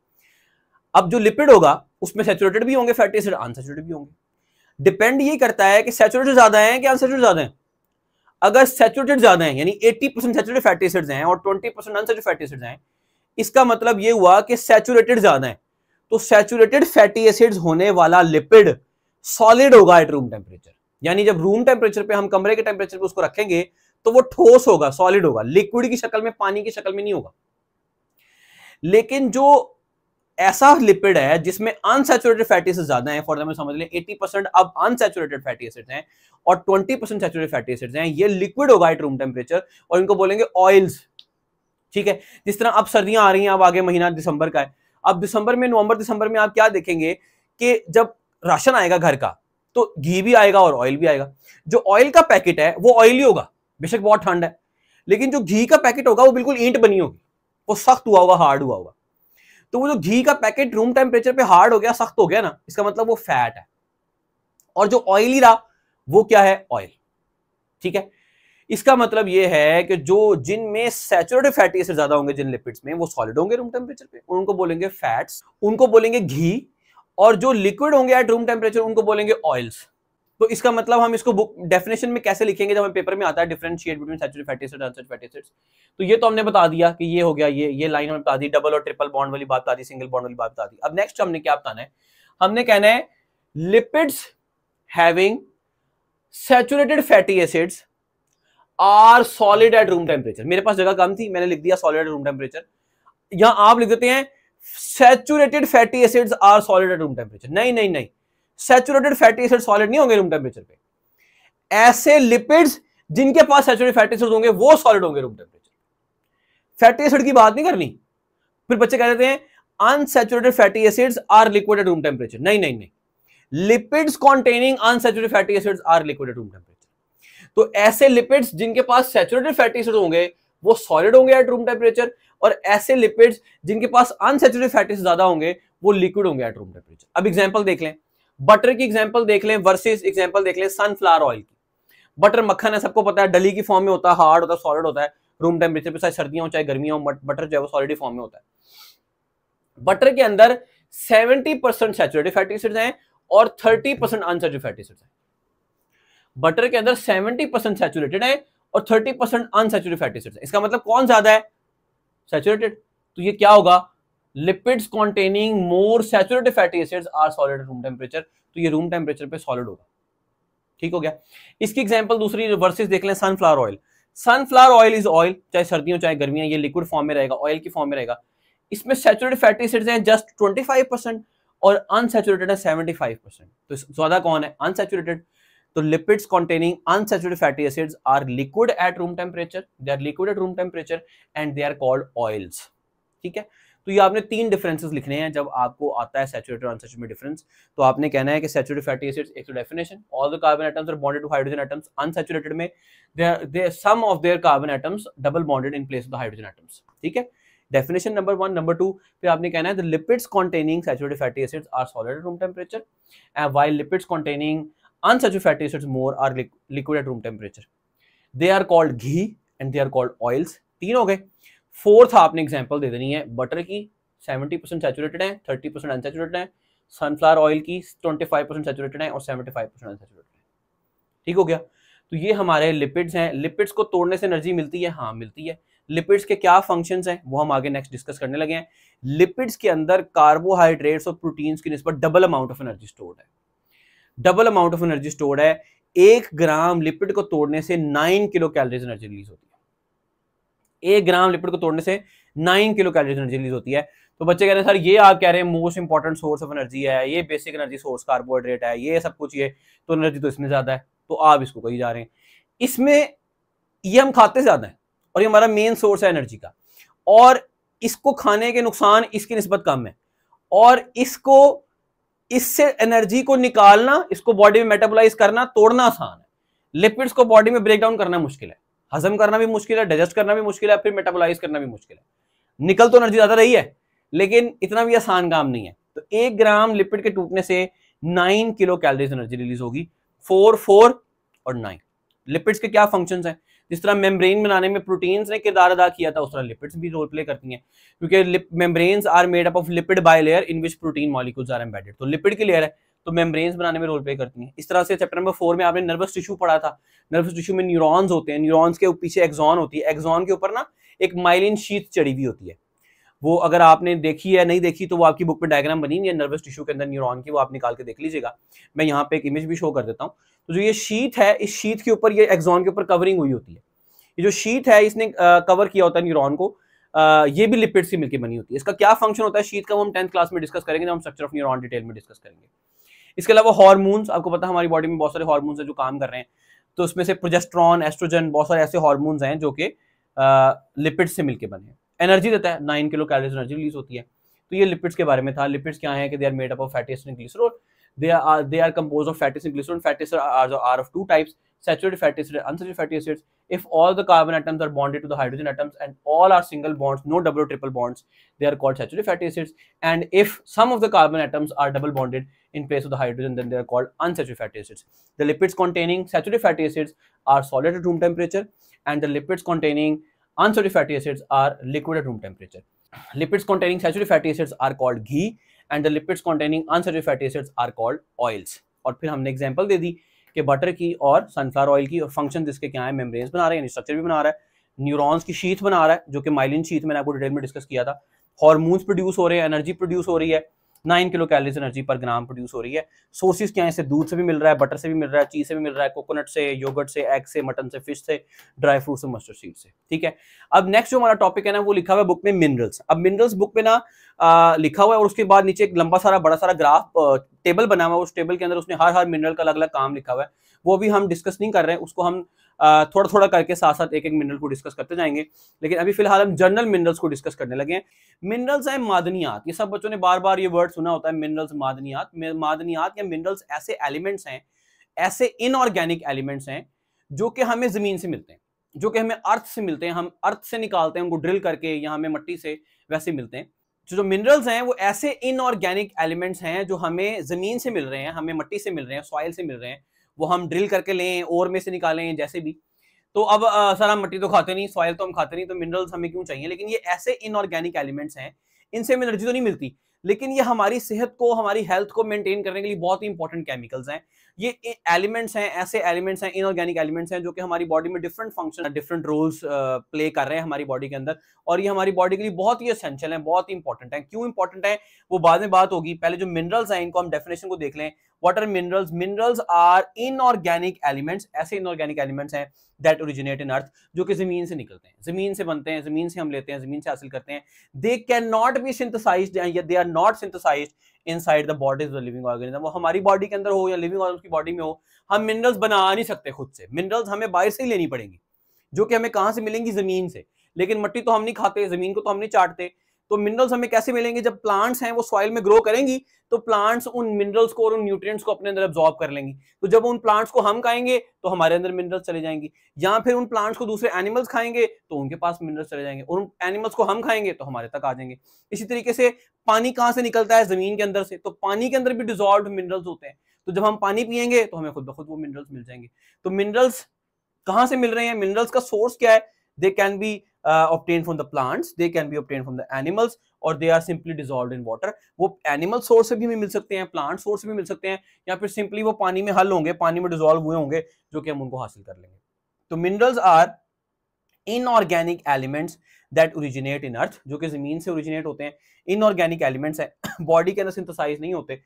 अब जो लिपिड होगा उसमें सेचुरेटेड भी होंगे फैटी एसिड अनसेचुरेटेड भी होंगे डिपेंड ये करता है कि सेचुरेटेड ज्यादा है कि अनसेचुरेट ज्यादा है अगर सेचुरेटेड ज्यादा है यानी 80 परसेंट सेचुरेटेड फैटी एसिड्स हैं और 20 परसेंट अनसेचुरेटेड फैटी एसिड्स हैं इसका मतलब ये हुआ कि सेचुरेटेड ज्यादा है तो सेचुरेटेड फैटी एसिड्स होने वाला लिपिड सॉलिड होगा एट रूम टेम्परेचर यानी जब रूम टेम्परेचर पे हम कमरे के टेम्परेचर पे उसको रखेंगे तो वो ठोस होगा सॉलिड होगा लिक्विड की शक्ल में पानी की शक्ल में नहीं होगा लेकिन जो ऐसा लिपिड है जिसमें अनसेचुरेटेड फैटी एसिड ज्यादा है फॉर एग्जाम्पल समझ लें एटी परसेंट अब अनसेचुरेटेड फैटी एसिड हैं और twenty percent saturated fatty acid हैं ये लिक्विड होगा एट रूम टेम्परेचर और इनको बोलेंगे ऑयल्स ठीक है जिस तरह अब सर्दियां आ रही हैं अब आगे महीना दिसंबर का है अब दिसंबर में नवंबर दिसंबर में आप क्या देखेंगे कि जब राशन आएगा घर का तो घी भी आएगा और ऑयल भी आएगा जो ऑयल का पैकेट है वो ऑयली होगा बेशक बहुत ठंड है लेकिन जो घी का पैकेट होगा वो बिल्कुल ईंट बनी होगी वो सख्त हुआ होगा हार्ड हुआ होगा तो वो जो घी का पैकेट रूम टेम्परेचर पे हार्ड हो गया सख्त हो गया ना इसका मतलब वो फैट है और जो ऑयली रहा वो क्या है ऑयल ठीक है इसका मतलब ये है कि जो जिनमें सैचुरेटेड फैटी एसिड ज्यादा होंगे जिन लिपिड्स में वो सॉलिड होंगे रूम टेम्परेचर पे उनको बोलेंगे फैट्स उनको बोलेंगे घी और जो लिक्विड होंगे एट रूम टेम्परेचर उनको बोलेंगे ऑयल्स तो इसका मतलब हम इसको बुक डेफिनेशन में कैसे लिखेंगे जब हम पेपर में आता है differentiate between saturated fatty acid unsaturated fatty acids तो ये तो हमने बता दिया कि ये हो गया ये ये लाइन हमने बता दी डबल और ट्रिपल बॉन्ड वाली बात बता दी सिंगल बॉन्ड वाली बात बता दी अब नेक्स्ट हमने क्या बताना है हमने कहना है lipids having saturated fatty acids are solid at room temperature मेरे पास जगह कम थी मैंने लिख दिया सॉलिड एट रूम टेम्परेचर यहां आप लिख देते हैं saturated fatty acids are solid at room temperature नहीं नहीं नहीं सेचुरेटेड फैटी एसिड सॉलिड नहीं होंगे रूम टेम्परेचर पे ऐसे लिपिड्स जिनके पास सेचुरेटेड फैटी एसिड होंगे वो सॉलिड होंगे रूम टेम्परेचर फैटी एसिड की बात नहीं करनी फिर बच्चे कह देते हैं unsaturated fatty acids are liquid at room temperature नहीं नहीं नहीं lipids containing unsaturated fatty acids are liquid at room temperature तो ऐसे लिपिड्स जिनके पास सेचुरेटेड फैटी एसिड होंगे वो सॉलिड होंगे एट रूम टेम्परेचर और ऐसे लिपिड्स जिनके पास अनसेचुरेटेड फैटी एसिड ज्यादा होंगे वो लिक्विड होंगे एट रूम टेम्परेचर अब एग्जांपल देख लें बटर की एग्जाम्पल देख लें वर्सेज एग्जाम्पल देख लें सनफ्लावर ऑयल की बटर मक्खन है सबको पता है डली की फॉर्म में होता है हार्ड होता है सॉलिड होता है रूम टेम्परेचर पे चाहे सर्दियां हो चाहे गर्मियां हो बटर जो है वो सॉलिड फॉर्म में होता है बटर के अंदर seventy percent saturated fatty acids हैं और thirty percent unsaturated fatty acids हैं बटर के अंदर सेवेंटी परसेंट सैचुरेटेड है और thirty percent unsaturated fatty acids इसका मतलब कौन ज्यादा है सैचुरेटेड तो ये क्या होगा lipids containing more saturated fatty acids are solid room temperature तो ये रूम टेम्परेचर पे सॉलिड होगा ठीक हो गया इसकी एग्जांपल दूसरी वर्सेस देख लें sunflower oil sunflower oil is oil चाहे सर्दियों चाहे गर्मियां ये लिक्विड फॉर्म में रहेगा ऑयल की फॉर्म में रहेगा इसमें सेचुरेटेड फैटी एसिड्स हैं जस्ट 25 और अनसेचुरेटेड है 75 परसेंट तो ज्यादा कौन है अनसेचुरेटेड तो lipids containing unsaturated fatty acids are liquid at room temperature they are liquid at room temperature and they are called oils ठीक है तो ये आपने तीन डिफरेंसेस लिखने हैं जब आपको आता है सैचुरेटेड और अनसैचुरेटेड डिफरेंस तो आपने कहना है कि सैचुरेटेड फैटी एसिड्स एक तो definition all the carbon atoms are bonded to hydrogen atoms unsaturated में they are some of their carbon atoms double bonded in place of the hydrogen atoms ठीक है definition number one number two फिर आपने कहना है the lipids containing saturated fatty acids are solid at room temperature and while lipids containing unsaturated fatty acids more are liquid at room temperature they are called ghee and they are called oils तीन हो गए fourth आपने example दे देनी है butter की seventy percent saturated है thirty percent unsaturated है sunflower oil की ट्वेंटी फाइव परसेंट सेचुरेटेड है और सेवेंटी फाइव परसेंट अनसेचुरेटेड है ठीक हो गया तो ये हमारे लिपिड्स हैं लिपिड्स को तोड़ने से एनर्जी मिलती है हाँ मिलती है लिपिड्स के क्या फंक्शन हैं वो हम आगे नेक्स्ट डिस्कस करने लगे हैं लिपिड्स के अंदर कार्बोहाइड्रेट्स और प्रोटीन्स की निस्बत double amount of energy stored है double amount of energy stored है एक ग्राम लिपिड को तोड़ने से nine kilo calories energy release होती है एक ग्राम लिपिड को तोड़ने से nine kilo calories energy release होती है तो बच्चे कह रहे हैं सर ये आप कह रहे हैं most important source of energy है ये बेसिक एनर्जी सोर्स कार्बोहाइड्रेट है ये सब कुछ ये तो एनर्जी तो इसमें ज्यादा है तो आप इसको कही जा रहे हैं इसमें ये हम खाते ज्यादा है और ये हमारा मेन सोर्स है एनर्जी का और इसको खाने के नुकसान इसकी नस्बत कम है और इसको इससे एनर्जी को निकालना इसको बॉडी में मेटाबोलाइज करना तोड़ना आसान है लिपिड्स को बॉडी में ब्रेक डाउन करना मुश्किल है हजम करना भी मुश्किल है डाइजेस्ट करना भी मुश्किल है फिर मेटाबोलाइज करना भी मुश्किल है निकल तो एनर्जी ज़्यादा रही है लेकिन इतना भी आसान काम नहीं है तो एक ग्राम लिपिड के टूटने से nine kilo calories energy release होगी फोर फोर और नाइन लिपिड्स के क्या फंक्शन है जिस तरह मेम्ब्रेन बनाने में प्रोटीन ने किरदार अदा किया था उस तरह लिपिड्स भी रोल प्ले करती हैं क्योंकि membrane are made up of lipid bilayer in which protein molecules are embedded तो लिपिड की लेयर है तो मेम्ब्रेन्स बनाने में रोल प्ले करती हैं इस तरह से चैप्टर नंबर फोर में आपने नर्वस टिश्यू पढ़ा था नर्वस टिश्यू में न्यूरॉन्स होते हैं न्यूरॉन्स के पीछे एक्जॉन होती है एक्जॉन के ऊपर ना एक माइलिन शीत चढ़ी हुई होती है वो अगर आपने देखी है नहीं देखी तो वो आपकी बुक में डायग्राम बनी है नर्वस टिश्यू के अंदर न्यूरॉन की वो आप निकाल के देख लीजिएगा मैं यहाँ पे एक इमेज भी शो कर देता हूँ तो जो ये शीत है इस शीत के ऊपर ये एक्जॉन के ऊपर कवरिंग हुई होती है ये जो शीत है इसने कवर किया होता है न्यूरॉन को ये भी लिपिड से मिलकर बनी होती है इसका क्या फंक्शन होता है शीत का वो हम टेंथ क्लास में डिस्कस करेंगे हम स्ट्रक्चर ऑफ न्यूरॉन डिटेल में डिस्कस करेंगे इसके अलावा हार्मोन्स आपको पता है हमारी बॉडी में बहुत सारे हार्मोन्स हैं जो काम कर रहे हैं तो उसमें से प्रोजेस्ट्रॉन एस्ट्रोजन बहुत सारे ऐसे हार्मोन्स हैं जो कि लिपिड से मिलकर बने हैं एनर्जी देता है nine kilo calories energy release होती है तो ये लिपिड्स के बारे में था लिपिड्स क्या है कि they are made up of fatty acid glycerol They are they are composed of fatty acids and glycerin. Fatty acids are, are of two types: saturated fatty acids and unsaturated fatty acids. If all the carbon atoms are bonded to the hydrogen atoms and all are single bonds, no double or triple bonds, they are called saturated fatty acids. And if some of the carbon atoms are double bonded in place of the hydrogen, then they are called unsaturated fatty acids. The lipids containing saturated fatty acids are solid at room temperature, and the lipids containing unsaturated fatty acids are liquid at room temperature. Lipids containing saturated fatty acids are called ghee and the lipids containing unsaturated fatty acids are called oils और फिर हमने example दे दी कि butter की और sunflower oil की और function इसके क्या है मेम्ब्रेन्स बना रहे हैं स्ट्रक्चर भी बना रहा है न्यूरॉन्स की शीथ बना रहा है जो कि माइलिन शीथ मैंने आपको डिटेल में डिस्कस किया था हॉर्मोन्स प्रोड्यूस हो रहे हैं एनर्जी प्रोड्यूस हो रही है nine kilo calories energy per ग्राम प्रोड्यूस हो रही है सोर्सेज क्या है इसे दूध से भी मिल रहा है बटर से भी मिल रहा है चीज से भी मिल रहा है कोकोनट से योगर्ट से एग से मटन से फिश से ड्राई फ्रूट से मस्टर्ड सीड से ठीक है अब नेक्स्ट जो हमारा टॉपिक है ना वो लिखा हुआ है बुक में मिनरल्स अब मिनरल्स बुक में ना आ, लिखा हुआ है और उसके बाद नीचे एक लंबा सारा बड़ा सारा ग्राफ टेबल बना हुआ है उस टेबल के अंदर उसने हर हर मिनरल का अलग अलग काम लिखा हुआ है वो भी हम डिस्कस नहीं कर रहे हैं उसको हम थोड़ा थोड़ा करके साथ साथ एक एक मिनरल को डिस्कस करते जाएंगे लेकिन अभी फिलहाल हम जनरल मिनरल्स को डिस्कस करने लगे हैं मिनरल्स हैं मादनियात ये सब बच्चों ने बार बार ये वर्ड सुना होता है मिनरल्स मादनियात मादनियात या मिनरल्स ऐसे एलिमेंट्स हैं ऐसे इनऑर्गेनिक एलिमेंट्स हैं जो कि हमें ज़मीन से मिलते हैं जो कि हमें अर्थ से मिलते हैं हम अर्थ से निकालते हैं उनको ड्रिल करके या हमें मट्टी से वैसे मिलते हैं जो जो मिनरल्स हैं वो ऐसे इनऑर्गेनिक एलिमेंट्स हैं जो हमें ज़मीन से मिल रहे हैं हमें मट्टी से मिल रहे हैं सॉइल से मिल रहे हैं वो हम ड्रिल करके लें और में से निकालें जैसे भी तो अब सर हम मट्टी तो खाते नहीं सॉयल तो हम खाते नहीं तो मिनरल्स हमें क्यों चाहिए लेकिन ये ऐसे इनऑर्गेनिक एलिमेंट्स हैं इनसे हमें एनर्जी तो नहीं मिलती लेकिन ये हमारी सेहत को हमारी हेल्थ को मेंटेन करने के लिए बहुत ही इंपॉर्टेंट केमिकल्स हैं ये एलिमेंट्स हैं ऐसे एलिमेंट्स हैं इनऑर्गेनिक एलिमेंट्स हैं जो कि हमारी बॉडी में different function different roles play कर रहे हैं हमारी बॉडी के अंदर और ये हमारी बॉडी के लिए बहुत ही असेंशियल है बहुत ही इंपॉर्टेंट है क्यों इंपॉर्टेंट है वो बाद में बात होगी पहले जो मिनरल्स हैं इनको हम डेफिनेशन को देख लें what are minerals minerals are inorganic elements ऐसे इनऑर्गेनिक एलिमेंट्स हैं दैट ओरिजिनेट इन अर्थ जो कि जमीन से निकलते हैं जमीन से बनते हैं जमीन से हम लेते हैं जमीन से हासिल करते हैं दे कैन नॉट बी या they are not synthesized inside the body of living organism वो हमारी बॉडी के अंदर हो या लिविंग ऑर्गेनिज्म की बॉडी में हो हम मिनरल्स बना नहीं सकते खुद से मिनरल्स हमें बाहर से ही लेनी पड़ेंगी जो कि हमें कहाँ से मिलेंगी जमीन से लेकिन मट्टी तो हम नहीं खाते जमीन को तो हम नहीं चाटते तो मिनरल्स हमें कैसे मिलेंगे जब प्लांट्स हैं वो सॉइल में ग्रो करेंगी तो प्लांट्स उन मिनरल्स को और उन न्यूट्रिएंट्स को अपने अंदर एब्जॉर्ब कर लेंगी तो जब उन प्लांट्स को हम खाएंगे तो हमारे अंदर मिनरल्स चले जाएंगे या फिर उन प्लांट्स को दूसरे एनिमल्स खाएंगे तो उनके पास मिनरल्स चले जाएंगे और उन एनिमल्स को हम खाएंगे तो हमारे तक आ जाएंगे इसी तरीके से पानी कहाँ से निकलता है जमीन के अंदर से तो पानी के अंदर भी डिजॉल्व मिनरल्स होते हैं तो जब हम पानी पियेंगे तो हमें खुद ब खुद वो मिनरल्स मिल जाएंगे तो मिनरल्स कहाँ से मिल रहे हैं मिनरल्स का सोर्स क्या है they can be uh, obtained from the plants they can be obtained from the animals और they are simply dissolve in water वो एनिमल सोर्स से भी हमें मिल सकते हैं प्लांट सोर्स से भी मिल सकते हैं या फिर सिंपली वो पानी में हल होंगे पानी में डिजोल्व हुए होंगे जो कि हम उनको हासिल कर लेंगे तो minerals are inorganic elements that originate in earth जो कि जमीन से ओरिजिनेट होते हैं इनऑर्गेनिक एलिमेंट्स हैं बॉडी के अंदर सिंथेसाइज नहीं होते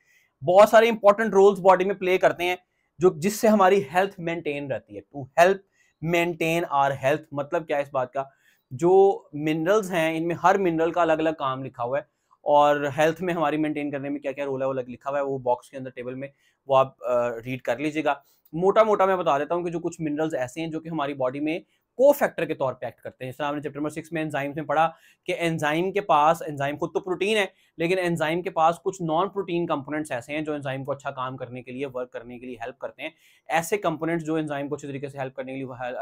बहुत सारे इंपॉर्टेंट रोल्स बॉडी में प्ले करते हैं जो जिससे हमारी हेल्थ मेंटेन रहती है to help maintain our health मतलब क्या है इस बात का जो मिनरल्स हैं इनमें हर मिनरल का अलग अलग काम लिखा हुआ है और हेल्थ में हमारी मेंटेन करने में क्या क्या रोल है वो अलग लिखा हुआ है वो बॉक्स के अंदर टेबल में वो आप रीड कर लीजिएगा मोटा मोटा मैं बता देता हूँ कि जो कुछ मिनरल्स ऐसे हैं जो कि हमारी बॉडी में को फैक्टर के तौर पर एक्ट करते हैं जैसे आपने चैप्टर नंबर सिक्स में एंजाइम्स में पढ़ा कि एंजाइम के पास एंजाइम खुद तो प्रोटीन है लेकिन एंजाइम के पास कुछ नॉन प्रोटीन कंपोनेंट्स ऐसे हैं जो एंजाइम को अच्छा काम करने के लिए वर्क करने के लिए हेल्प करते हैं ऐसे कंपोनेंट्स जो एंजाइम को अच्छे तरीके से हेल्प करने के लिए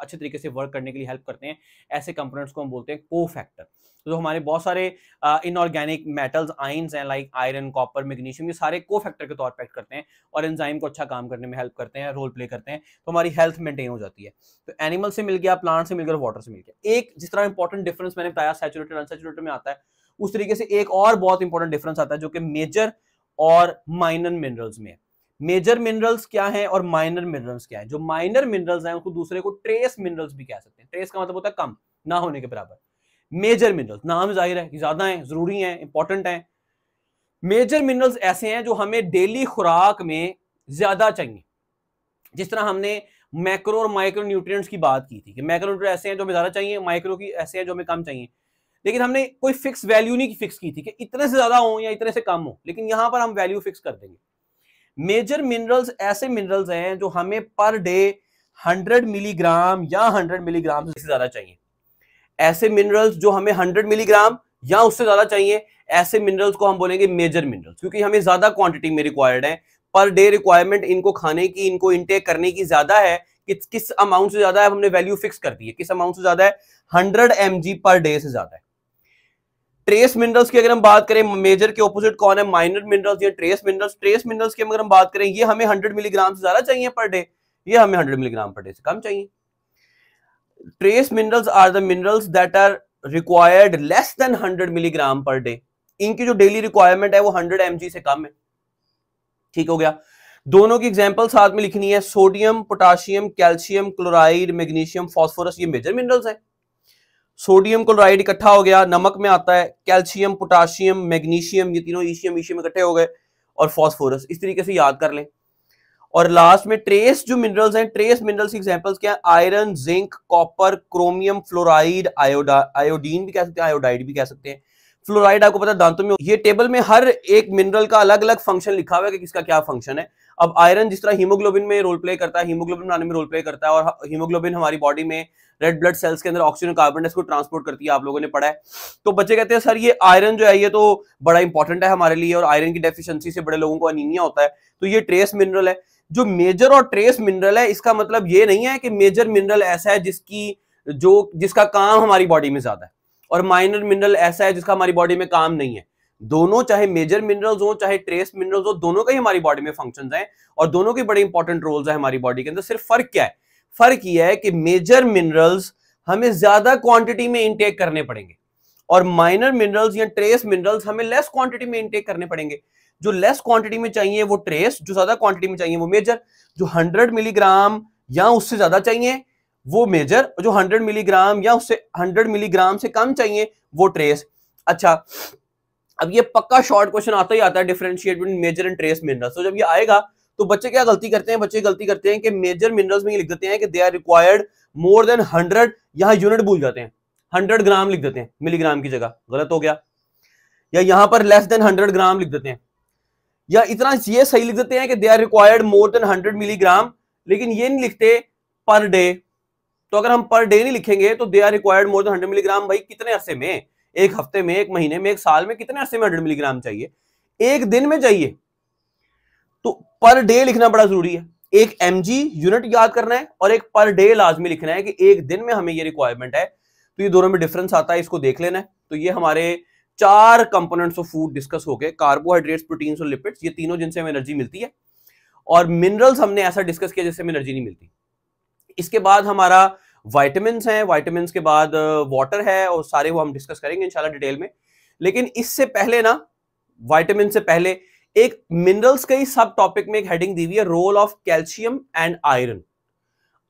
अच्छे तरीके से वर्क करने के लिए हेल्प करते हैं ऐसे कंपोनेंट्स को हम बोलते हैं को फैक्टर तो हमारे बहुत सारे इनऑर्गेनिक मेटल्स आइंस हैं लाइक आयरन कॉपर मैग्नीशियम ये सारे को फैक्टर के तौर पर एक्ट करते हैं और एंजाइम को अच्छा काम करने में हेल्प करते हैं रोल प्ले करते हैं तो हमारी हेल्थ मेंटेन हो जाती है तो एनिमल से मिल गया प्लांट से मिल गया वाटर से मिल गया एक जिस तरह इंपॉर्टेंट डिफरेंस मैंने बताया सैचुरेटेड अनसेचुरेटेड में आता है उस तरीके से एक और बहुत इंपॉर्टेंट डिफरेंस आता है जो कि मेजर और माइनर मिनरल्स में मेजर मिनरल्स क्या हैं और माइनर मिनरल्स क्या हैं जो माइनर मिनरल्स हैं उनको दूसरे को ट्रेस मिनरल्स भी कह सकते हैं ट्रेस का मतलब होता है कम ना होने के बराबर मेजर मिनरल्स नाम जाहिर है ज्यादा है जरूरी है इंपॉर्टेंट है मेजर मिनरल्स ऐसे हैं जो हमें डेली खुराक में ज्यादा चाहिए जिस तरह हमने मैक्रो और माइक्रो न्यूट्रिएंट्स की बात की थी कि मैक्रो न्यूट्रिएंट ऐसे हैं जो हमें ज्यादा चाहिए माइक्रो की ऐसे हैं जो हमें कम चाहिए लेकिन हमने कोई फिक्स वैल्यू नहीं फिक्स की थी कि इतने से ज्यादा हो या इतने से कम हो लेकिन यहां पर हम वैल्यू फिक्स कर देंगे मेजर मिनरल्स ऐसे मिनरल्स हैं जो हमें पर डे 100 मिलीग्राम या 100 मिलीग्राम से ज्यादा चाहिए ऐसे मिनरल्स जो हमें 100 मिलीग्राम या उससे ज्यादा चाहिए ऐसे मिनरल्स को हम बोलेंगे मेजर मिनरल्स क्योंकि हमें ज्यादा क्वांटिटी में रिक्वायर्ड है पर डे रिक्वायरमेंट इनको खाने की इनको इनटेक करने की ज्यादा है कि किस अमाउंट से ज्यादा है हमने वैल्यू फिक्स कर दी है किस अमाउंट से ज्यादा है हंड्रेड एम पर डे से ज्यादा है ट्रेस मिनरल्स की अगर हम बात करें मेजर के ऑपोजिट कौन है माइनर मिनरल्स या ट्रेस मिनरल्स ट्रेस मिनरल्स की अगर हम बात करें ये हमें हंड्रेड मिलीग्राम से ज्यादा चाहिए पर डे ये हमें हंड्रेड मिलीग्राम पर डे से कम चाहिए trace minerals are the minerals that are required less than hundred milligram per day इनकी जो डेली रिक्वायरमेंट है वो हंड्रेड एम से कम है ठीक हो गया दोनों की एग्जाम्पल साथ में लिखनी है sodium potassium calcium chloride magnesium phosphorus ये मेजर मिनरल्स है सोडियम क्लोराइड इकट्ठा हो गया नमक में आता है कैल्शियम पोटाशियम मैग्नीशियम ये तीनों ईशियम ईशियम इकट्ठे हो गए और फॉस्फोरस इस तरीके से याद कर लें और लास्ट में ट्रेस जो मिनरल्स हैं ट्रेस मिनरल्स की एग्जांपल्स क्या है iron zinc copper chromium fluoride आयोडा आयोडीन भी कह सकते हैं आयोडाइड भी कह सकते हैं फ्लोराइड आपको पता है दांतों में ये टेबल में हर एक मिनरल का अलग अलग फंक्शन लिखा हुआ है कि किसका क्या फंक्शन है अब आयरन जिस तरह हीमोग्लोबिन में रोल प्ले करता है हीमोग्लोबिन बनाने में रोल प्ले करता है और हीमोग्लोबिन हमारी बॉडी में रेड ब्लड सेल्स के अंदर ऑक्सीजन कार्बन को ट्रांसपोर्ट करती है आप लोगों ने पढ़ा है तो बच्चे कहते हैं सर ये आयरन जो है ये तो बड़ा इंपॉर्टेंट है हमारे लिए और आयरन की डेफिशिएंसी से बड़े लोगों को अनिमिया होता है तो ये ट्रेस मिनरल है जो मेजर और ट्रेस मिनरल है इसका मतलब ये नहीं है कि मेजर मिनरल ऐसा है जिसकी जो जिसका काम हमारी बॉडी में ज्यादा है और माइनर मिनरल ऐसा है जिसका हमारी बॉडी में काम नहीं है दोनों चाहे मेजर मिनरल्स हो चाहे ट्रेस मिनरल्स हो दोनों का ही हमारी बॉडी में फंक्शंस हैं और दोनों के बड़े इंपॉर्टेंट रोल्स हैं हमारी बॉडी के अंदर सिर्फ फर्क क्या है फर्क यह है कि मेजर मिनरल्स हमें ज्यादा क्वांटिटी में इंटेक करने पड़ेंगे और माइनर मिनरल्स या ट्रेस मिनरल्स हमें लेस क्वांटिटी में इंटेक करने पड़ेंगे जो लेस क्वांटिटी में चाहिए वो ट्रेस जो ज्यादा क्वांटिटी में चाहिए वो मेजर जो 100 मिलीग्राम या उससे ज्यादा चाहिए वो मेजर जो 100 मिलीग्राम या उससे 100 मिलीग्राम से कम चाहिए वो ट्रेस अच्छा अब ये पक्का शॉर्ट क्वेश्चन आता ही आता है differentiate between major and trace minerals तो जब ये आएगा तो बच्चे क्या गलती करते हैं बच्चे गलती करते हैं कि मेजर मिनरल्स में ये लिख देते हैं कि they are required more than hundred यहां यूनिट भूल जाते हैं हंड्रेड ग्राम लिख देते हैं मिलीग्राम की जगह गलत हो गया या यहां पर लेस देन हंड्रेड ग्राम लिख देते हैं या इतना ये सही लिख देते हैं कि they are required more than hundred milligram लेकिन ये नहीं लिखते पर डे तो अगर हम पर डे नहीं लिखेंगे तो they are required more than hundred milligram भाई कितने अरसे में एक हफ्ते में एक महीने में एक साल में कितने अरसे में हंड्रेड मिलीग्राम चाहिए एक दिन में चाहिए तो पर डे लिखना बड़ा जरूरी है एक एम यूनिट याद करना है और एक पर डे लाजमी लिखना है कि एक दिन में हमें ये रिक्वायरमेंट है तो ये दोनों में डिफरेंस आता है इसको देख लेना है तो ये हमारे चार कंपोनेंट्स ऑफ फूड डिस्कस हो गए कार्बोहाइड्रेट्स प्रोटीन्स और लिपिड्स ये तीनों जिनसे हमें एनर्जी मिलती है और मिनरल्स हमने ऐसा डिस्कस किया जिससे हमें एनर्जी नहीं मिलती इसके बाद हमारा वाइटमिन है वाइटमिन के बाद वाटर uh, है और सारे वो हम डिस्कस करेंगे इनशाला डिटेल में लेकिन इससे पहले ना वाइटमिन से पहले एक मिनरल्स के ही सब टॉपिक में एक हेडिंग दी हुई है role of calcium and iron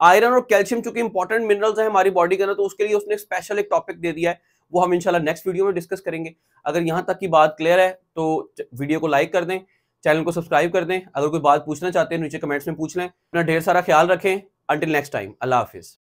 iron और कैल्शियम चूंकि इंपॉर्टेंट मिनरल्स है हमारी बॉडी के अंदर तो उसके लिए उसने स्पेशल एक टॉपिक दे दिया है वो हम इंशाल्लाह नेक्स्ट वीडियो में डिस्कस करेंगे अगर यहां तक की बात क्लियर है तो वीडियो को लाइक कर दें चैनल को सब्सक्राइब कर दें अगर कोई बात पूछना चाहते हैं नीचे कमेंट्स में पूछ लें अपना ढेर सारा ख्याल रखें अंटिल नेक्स्ट टाइम अल्लाह हाफिज़